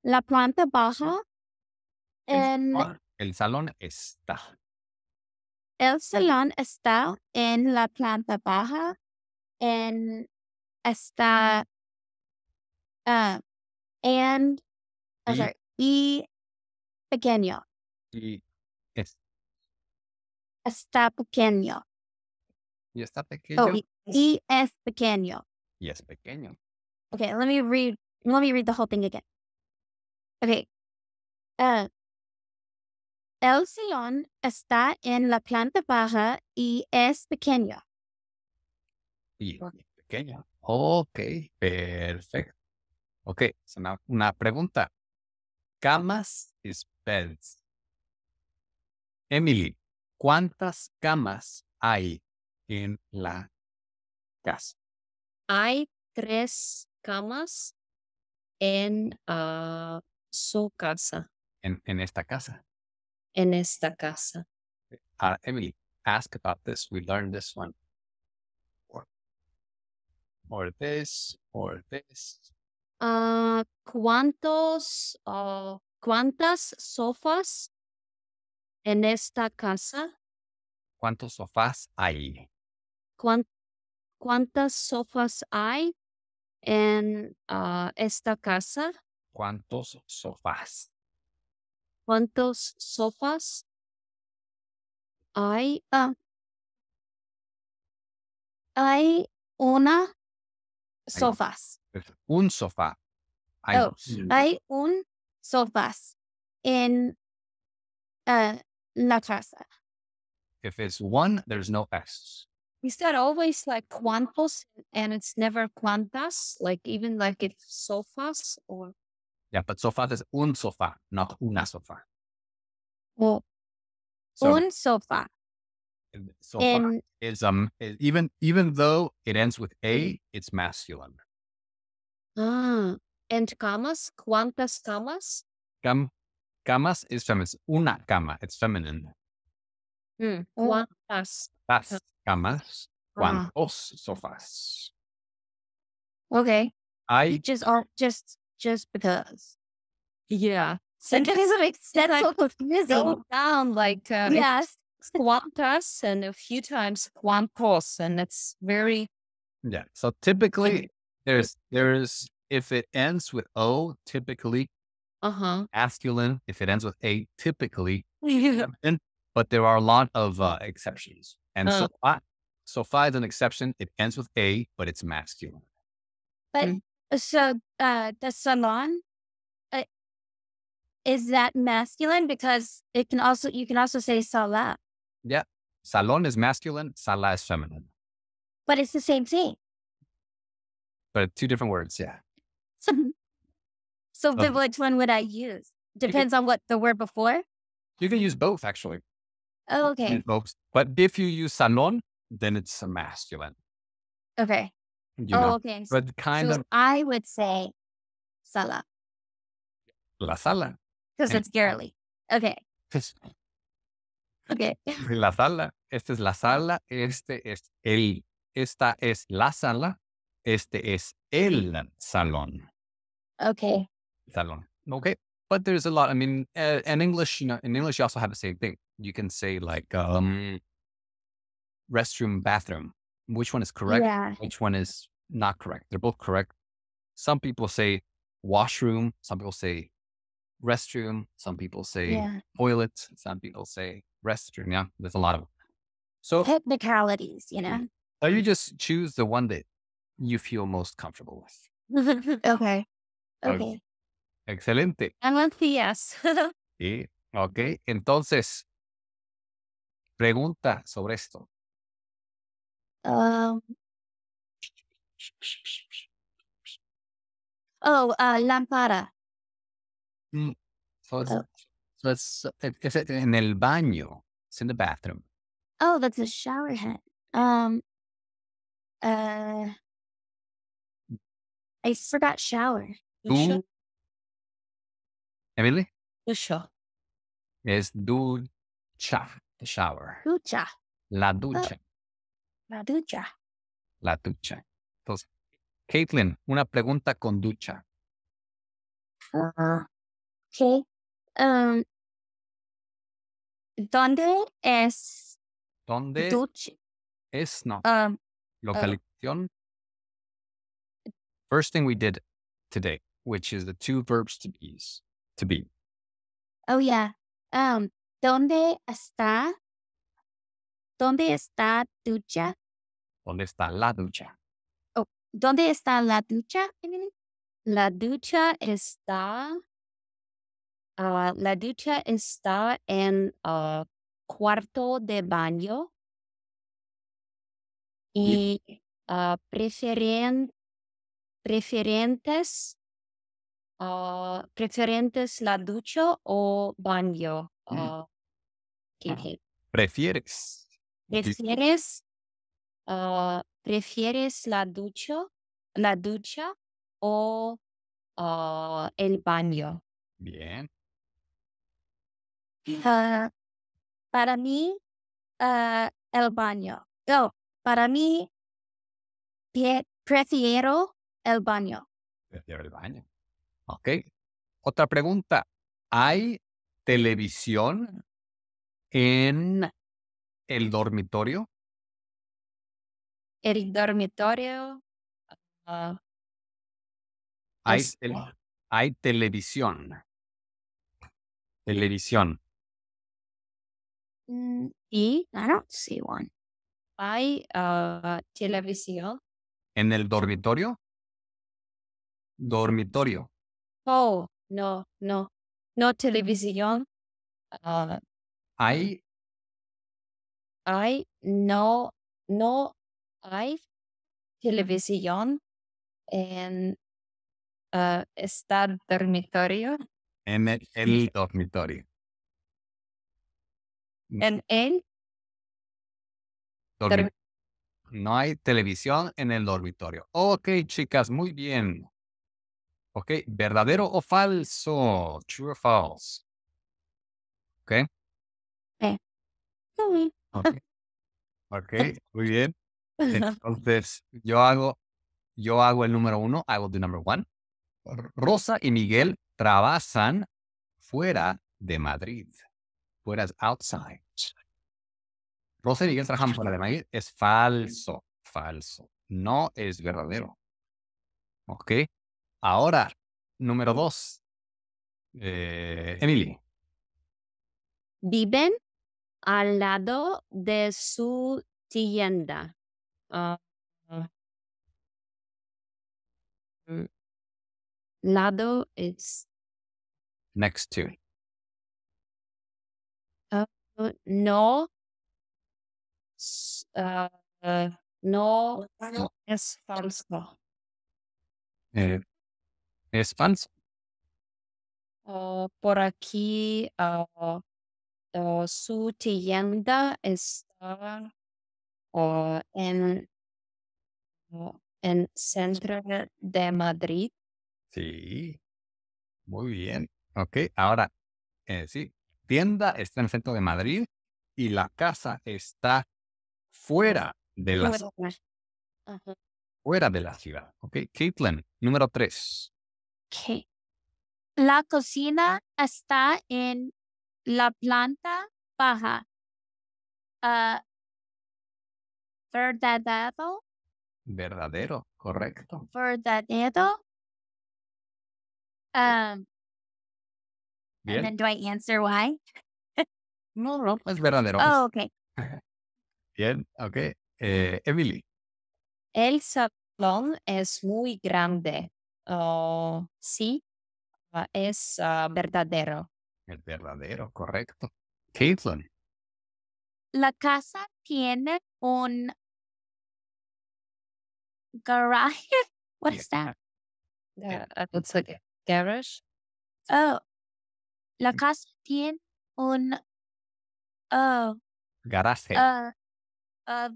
la planta baja. En, el salón está. El salón está en la planta baja en mm. está uh, ah, and, oh, sorry, y pequeño. Y es. Está pequeño. Y está oh, pequeño. Oh, y, y es pequeño. Y es pequeño. Okay, let me read. Let me read the whole thing again. Okay. Uh, el sillón está en la planta baja y es pequeño. Y pequeña. Ok, perfecto. Ok, una, pregunta. Camas y beds. Emily, ¿cuántas camas hay en la casa? Hay tres camas en ah, su casa. En, esta casa. En esta casa. Eh, ah, Emily, ask about this. We learned this one or this or this? ¿Cuántos ah, cuántas sofas en esta casa? ¿Cuántos sofás hay? ¿Cuántas sofas hay en ah, esta casa? ¿Cuántos sofás? ¿Cuántos sofás hay? Ah. hay una sofás. Un sofá. Hay, oh, mm. hay un sofás en uh, la casa. If it's one, there's no S. Is that always like cuantos and it's never cuantas? Like even like it's sofas or? Yeah, but sofas is un sofá, not una sofá. Well, so, un sofá. So far is um is even even though it ends with mm. a, it's masculine. Ah, and camas, cuantas camas? Cam, camas is feminine. Una cama, it's feminine. Mm, oh. cuantas. Las camas, ah. cuantos uh-huh. sofas. Okay. I just are just just because. Yeah. So it doesn't make sense. That's so Down like um, yes one and a few times one and It's very yeah. So typically, there's there's if it ends with o, typically uh-huh. masculine. If it ends with a, typically But there are a lot of uh, exceptions, and uh. so so five is an exception. It ends with a, but it's masculine. But mm uh, so uh, the salon uh, is that masculine because it can also you can also say sala. Yeah. Salon is masculine, sala is feminine. But it's the same thing. But two different words, yeah. So, so which one would I use? Depends can, on what the word before? You can use both, actually. Oh, okay. Both. But if you use salon, then it's masculine. Okay. You oh, know? okay. But kind so of. I would say sala. La sala. Because it's girly. Okay. Okay. La sala, esta es la sala, este es el, esta es la sala, este es el salón. Okay. Salón. Okay. But there's a lot. I mean, in eh, English, you know, in English, you also have the same thing. You can say like um, restroom, bathroom. Which one is correct? Yeah. Which one is not correct? They're both correct. Some people say washroom. Some people say restroom. Some people say yeah. toilet. Some people say restroom. Yeah, there's a lot of so technicalities. You know, so you just choose the one that you feel most comfortable with. okay. Okay. Excelente. yes. sí. Ok. Entonces, pregunta sobre esto. Um, oh, uh, lámpara. Mm, so it's, oh. e, e, en el baño. It's in the bathroom. Oh, that's a shower head. Um, uh, I forgot shower. Emily? Es ducha, shower. Ducha. La oh, ducha. La ducha. La ducha. Entonces, Caitlin, una pregunta con ducha. Uh-huh. Okay. Um, ¿Dónde es? ¿Dónde es? No. Um, Localización. Uh, First thing we did today, which is the two verbs to be. To be. Oh yeah. Um, ¿Dónde está? ¿Dónde está ducha? ¿Dónde está la ducha? Oh, ¿dónde está la ducha? La ducha está Ah, la ducha está en ah, cuarto de baño y uh, preferen, preferentes, preferentes la ducha o baño. ¿qué? Mm. prefieres. Prefieres, prefieres la ducha, la ducha o el baño. Bien. Ah, para mí, ah, el baño. Oh, para mí, prefiero el baño. Prefiero el baño. Ok. Otra pregunta. ¿Hay televisión en el dormitorio? El dormitorio. Ah, hay, pues hay televisión. Televisión. Mm, y no don't see one. Hay uh, televisión. ¿En el dormitorio? Dormitorio. Oh, no, no. No televisión. Ah. hay. no, no hay televisión en uh, estar dormitorio. En el dormitorio. Mm. en el... no hay televisión en el dormitorio. Ok, chicas, muy bien. Ok, verdadero o falso. True or false. Ok. Eh. ok, muy bien. Entonces, yo hago, yo hago el número uno, I will do number one. Rosa y Miguel trabajan fuera de Madrid fueras outside. Rosa y Miguel trabajan para de Madrid, es falso, falso. No es verdadero. ¿Ok? Ahora, número dos. Eh, Emily. Viven al lado de su tienda. Ah, ah, lado es. Next to no, ah, ah, no, es falso. Eh, es falso. Oh, por aquí ah, oh, oh, su tienda está en en centro de Madrid. Sí, muy bien. Okay, ahora eh, sí, tienda está en el centro de Madrid y la casa está fuera de la ciudad. Fuera de la ciudad. Ok, Caitlin, número tres. ¿Qué? La cocina está en la planta baja. Ah. verdadero. Verdadero, correcto. Verdadero. Ah. Bien. And then do I answer why? no, no, es verdadero. Oh, okay. Bien, ok. Eh, Emily. El salón es muy grande. Oh, sí, ah, es uh, verdadero. El verdadero, correcto. Caitlin. La casa tiene un garage. What yeah. is that? Yeah. Uh, it's like a garage. Oh, la casa tiene un ah, garaje. Ah, ah,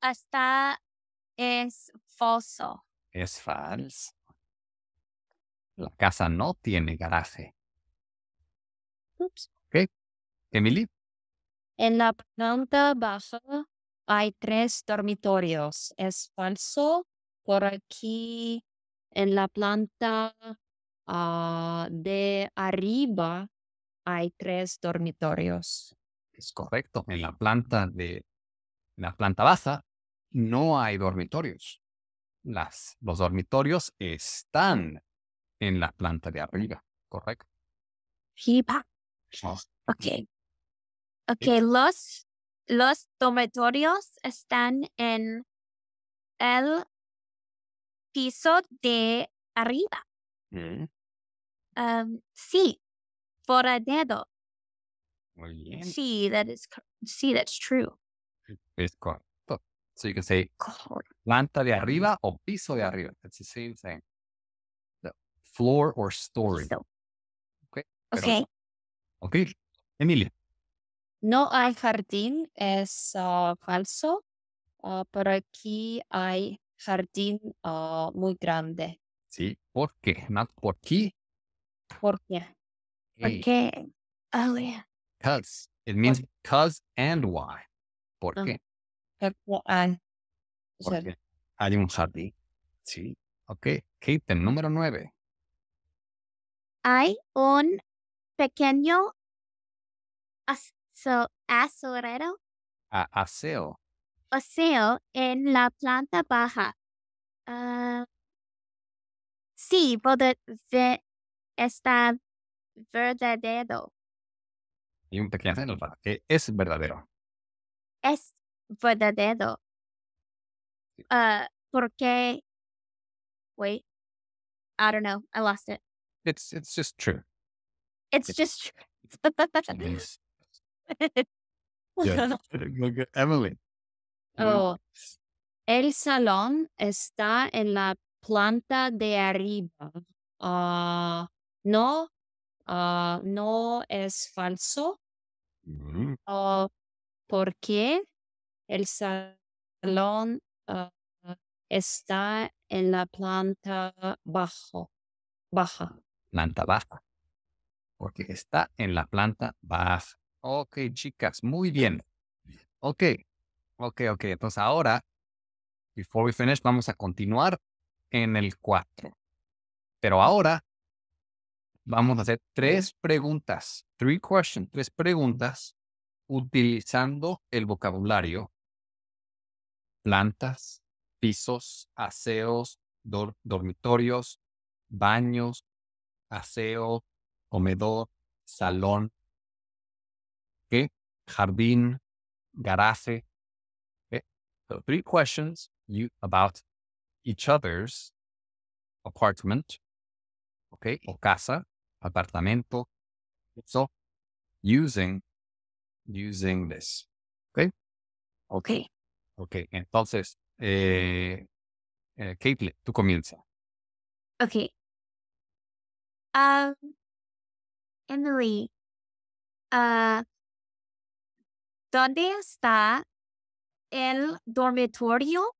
hasta es falso. Es falso. La casa no tiene garaje. Oops. Emily. En la planta baja hay tres dormitorios. Es falso. Por aquí en la planta Ah, de arriba hay tres dormitorios. Es correcto. En la planta de la planta baja no hay dormitorios. Las, los dormitorios están en la planta de arriba, correcto. sí ah. Ok. Ok, los, los dormitorios están en el piso de arriba. Mm. Um, sí, por dedo. Sí, that is, sí, that's true. So you can say planta de mm. arriba o piso de arriba. It's the same thing. The floor or story. Ok. Okay. okay. ok. Emilia. No hay jardín, es ah, falso, ah, pero aquí hay jardín ah, muy grande. Sí, ¿por qué? no por qué, ¿Por qué? Porque. ¿Por qué? Oh, oh yeah. Cause. It means cause and why. ¿Por ah, qué? Porque hay un jardín. Sí. Ok. Kate, número nueve. Hay un pequeño aso A ah, aseo. Aseo en la planta baja. Ah, sí, por ver está verdadero. Y un pequeño acento es verdadero. Es verdadero. Uh, ah, porque. Wait. I don't know. I lost it. It's it's just true. It's, just true. Emily. Oh. El salón está en la planta de arriba. Ah, no, ah, no es falso, ah, porque el salón ah, está en la planta bajo, baja. Planta baja. Porque está en la planta baja. Ok, chicas, muy bien. Ok, ok, ok. Entonces ahora, before we finish, vamos a continuar en el 4. Pero ahora Vamos a hacer tres preguntas, three questions, tres preguntas utilizando el vocabulario plantas, pisos, aseos, dormitorios, baños, aseo, comedor, salón, ¿qué? jardín, garaje. So three questions about each other's apartment, o casa, apartamento. So, using, using this. Okay. Ok. Ok. Entonces, eh, eh tú comienza. Ok. Ah, Emily, ah, ¿dónde está el dormitorio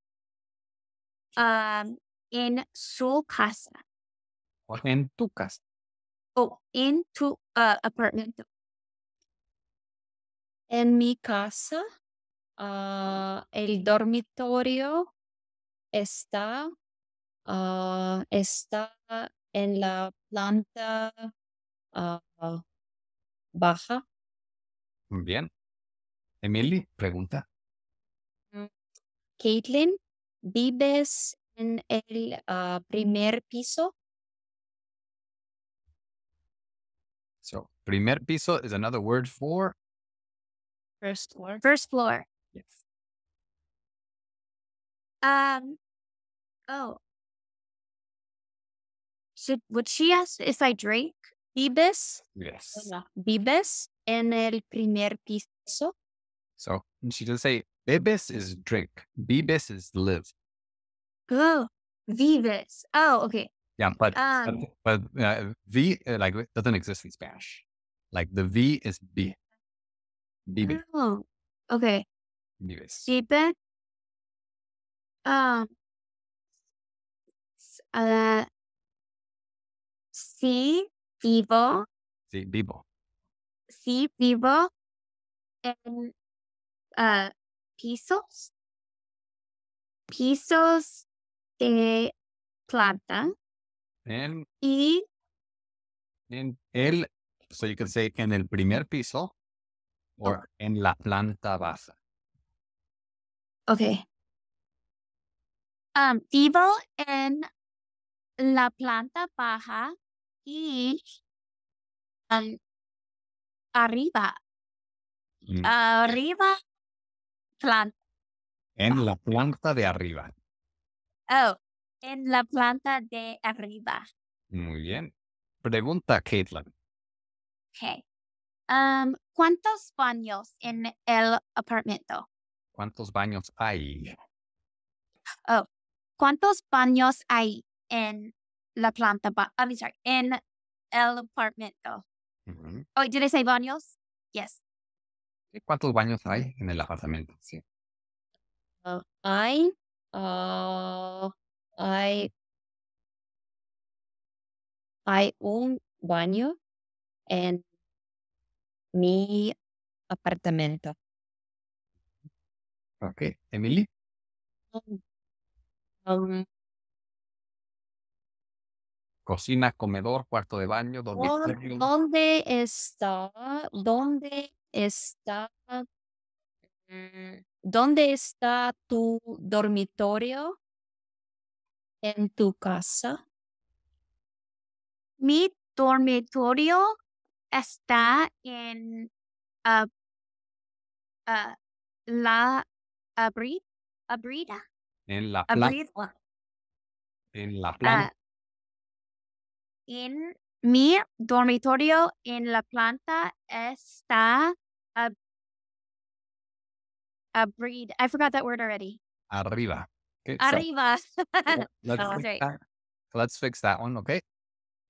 ah, en su casa? En tu casa into En mi casa, ah, el dormitorio está, ah, está en la planta ah, baja. Bien. Emily, pregunta. Mm, Caitlin, ¿vives en el primer piso? So, primer piso is another word for first floor. First floor. Yes. Um. Oh. Should would she ask if I drink? bibis? Yes. Bibis en el primer piso. So she does say bibis is drink. Bibis is live. Oh, vives. Oh, okay. Yeah, but um, but, uh, V uh, like doesn't exist in Spanish. Like the V is B. Vive. Oh, okay. Vives. Vive. Um. Uh, sí, vivo. Sí, vivo. Sí, vivo en uh, pisos. Pisos de plata. y en el, so you can say en el primer piso o en la planta baja. Okay. Um, vivo en la planta baja y arriba. Mm. Arriba, planta. En la planta de arriba. Oh, en la planta de arriba. Muy bien. Pregunta, Caitlin. Ok. Um, ¿Cuántos baños en el apartamento? ¿Cuántos baños hay? Oh, ¿cuántos baños hay en la planta? Ba I'm sorry, en el apartamento. Oh, did I say baños? Yes. ¿Cuántos baños hay en el apartamento? Sí. Ah, hay ah, hay, hay un baño en mi apartamento. Ok, Emily. Um, um. Cocina, comedor, cuarto de baño, dormitorio. ¿Dónde está? ¿Dónde está? Mm, ¿Dónde está tu dormitorio? en tu casa? Mi dormitorio está en ah, ah, la abri, abrida. En la planta. En la planta. Ah, en mi dormitorio en la planta está ab abrida. I forgot that word already. Arriba. Okay, so, Arriba. let's, oh, fix right. that. let's fix that one. Okay.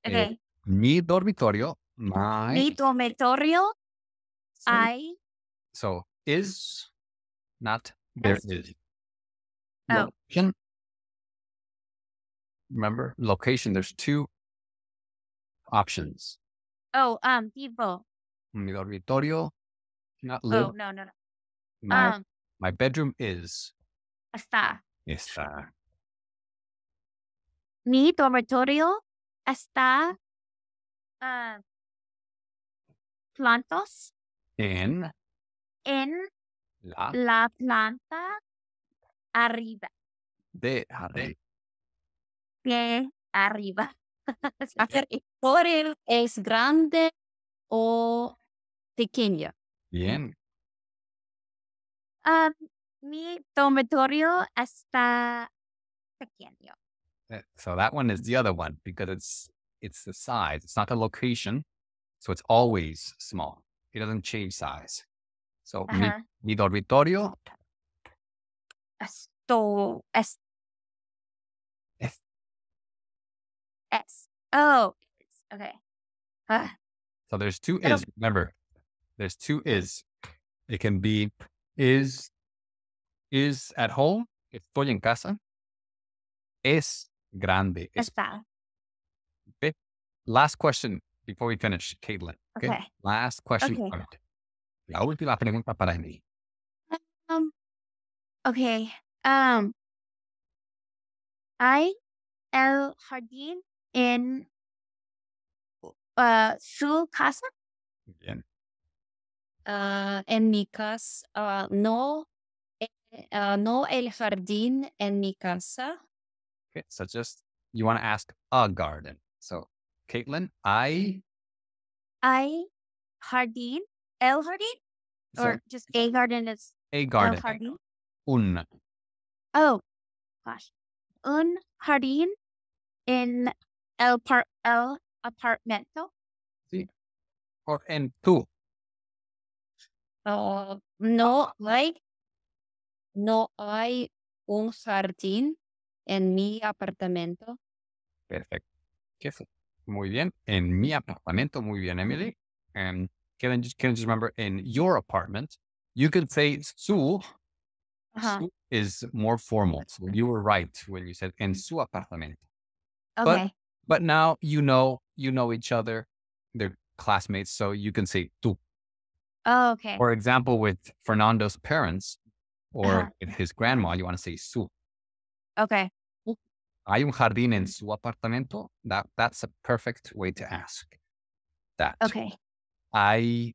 Eh, okay. Eh, mi dormitorio. My. Mi dormitorio. So, I. So is not there is. Oh. Remember location. There's two options. Oh, um, people. Mi dormitorio. Not oh, live. Oh, no, no, no. My, um, my bedroom is. Está. Mi dormitorio está ah, plantos. En. En la, planta arriba. De arriba. De arriba. Por el es grande o pequeño. Bien. Ah, mi dormitorio está pequeño. Eh, so that one is the other one because it's it's the size. It's not the location. So it's always small. It doesn't change size. So uh-huh. mi, mi dormitorio. Esto es. Es. es. Oh, it's, okay. Uh. So there's two is. Remember, there's two is. It can be is is at home, estoy en casa, es grande. Es está. Okay. Last question before we finish, Caitlin. Okay. okay. Last question. Okay. La última pregunta para mí. Um, okay. Um, I, el jardín en uh, su casa. Bien. Uh, en mi casa, uh, no uh, no el jardín en mi casa. Okay, so just you want to ask a garden. So, Caitlin, I. I jardín, el jardín, so, or just a garden is a garden. El jardín. Un. Oh, gosh, un jardín en el par el apartamento. Sí. Or en tu. Uh, oh, no, like no hay un jardín en mi apartamento. Perfecto. Muy bien. En mi apartamento, muy bien, Emily. And can I can I just remember in your apartment, you could say su. Uh-huh. Su is more formal. So you were right when you said en su apartamento. Okay. But, but now you know you know each other. They're classmates, so you can say tu. Oh, okay. For example, with Fernando's parents, or uh-huh. with his grandma, you want to say su. Okay. Hay un jardín en mm. su apartamento. That that's a perfect way to ask that. Okay. Hay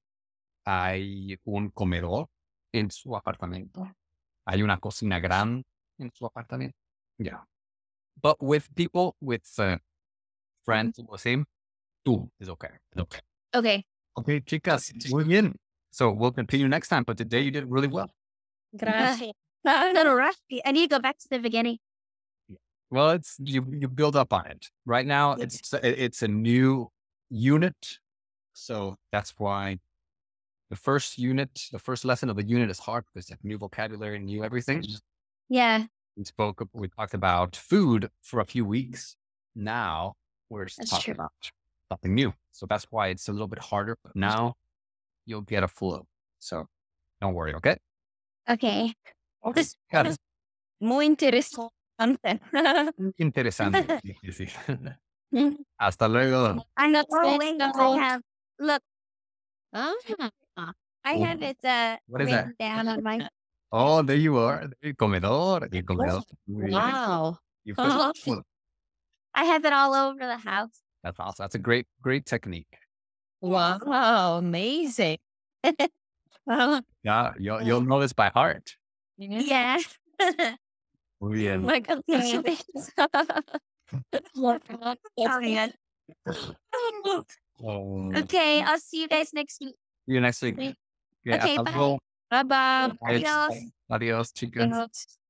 hay un comedor en su apartamento. Hay una cocina grande en su apartamento. Yeah. But with people with uh, mm-hmm. friends mm-hmm. the same, tú is okay. okay. Okay. Okay, chicas, muy bien. So we'll continue next time. But today you did really well. Grazie. Not a rush I need to go back to the beginning. Well, it's you, you build up on it. Right now, yeah. it's it's a new unit, so that's why the first unit, the first lesson of the unit is hard because it's new vocabulary, new everything. Mm-hmm. Yeah. We spoke, we talked about food for a few weeks. Now we're that's talking true. about something new, so that's why it's a little bit harder. But now you'll get a flow. So don't worry, okay? Ok. this claro. Muy interesante. Mm, interesante. Sí, mm. Hasta luego. I know. Ah, oh, wait, I have, look. Ah. Oh, I have it uh, What is that? down on my. Oh, there you are. El comedor. El comedor. Wow. You I have it all over the house. That's awesome. That's a great, great technique. Wow. wow amazing. Uh-huh. yeah, you'll, you'll know this by heart. Yeah. Oh yeah. Oh. okay. okay, I'll see you guys next week. See you next week. Yeah, okay, bye. Bye bye. Adios. Adios, chicos.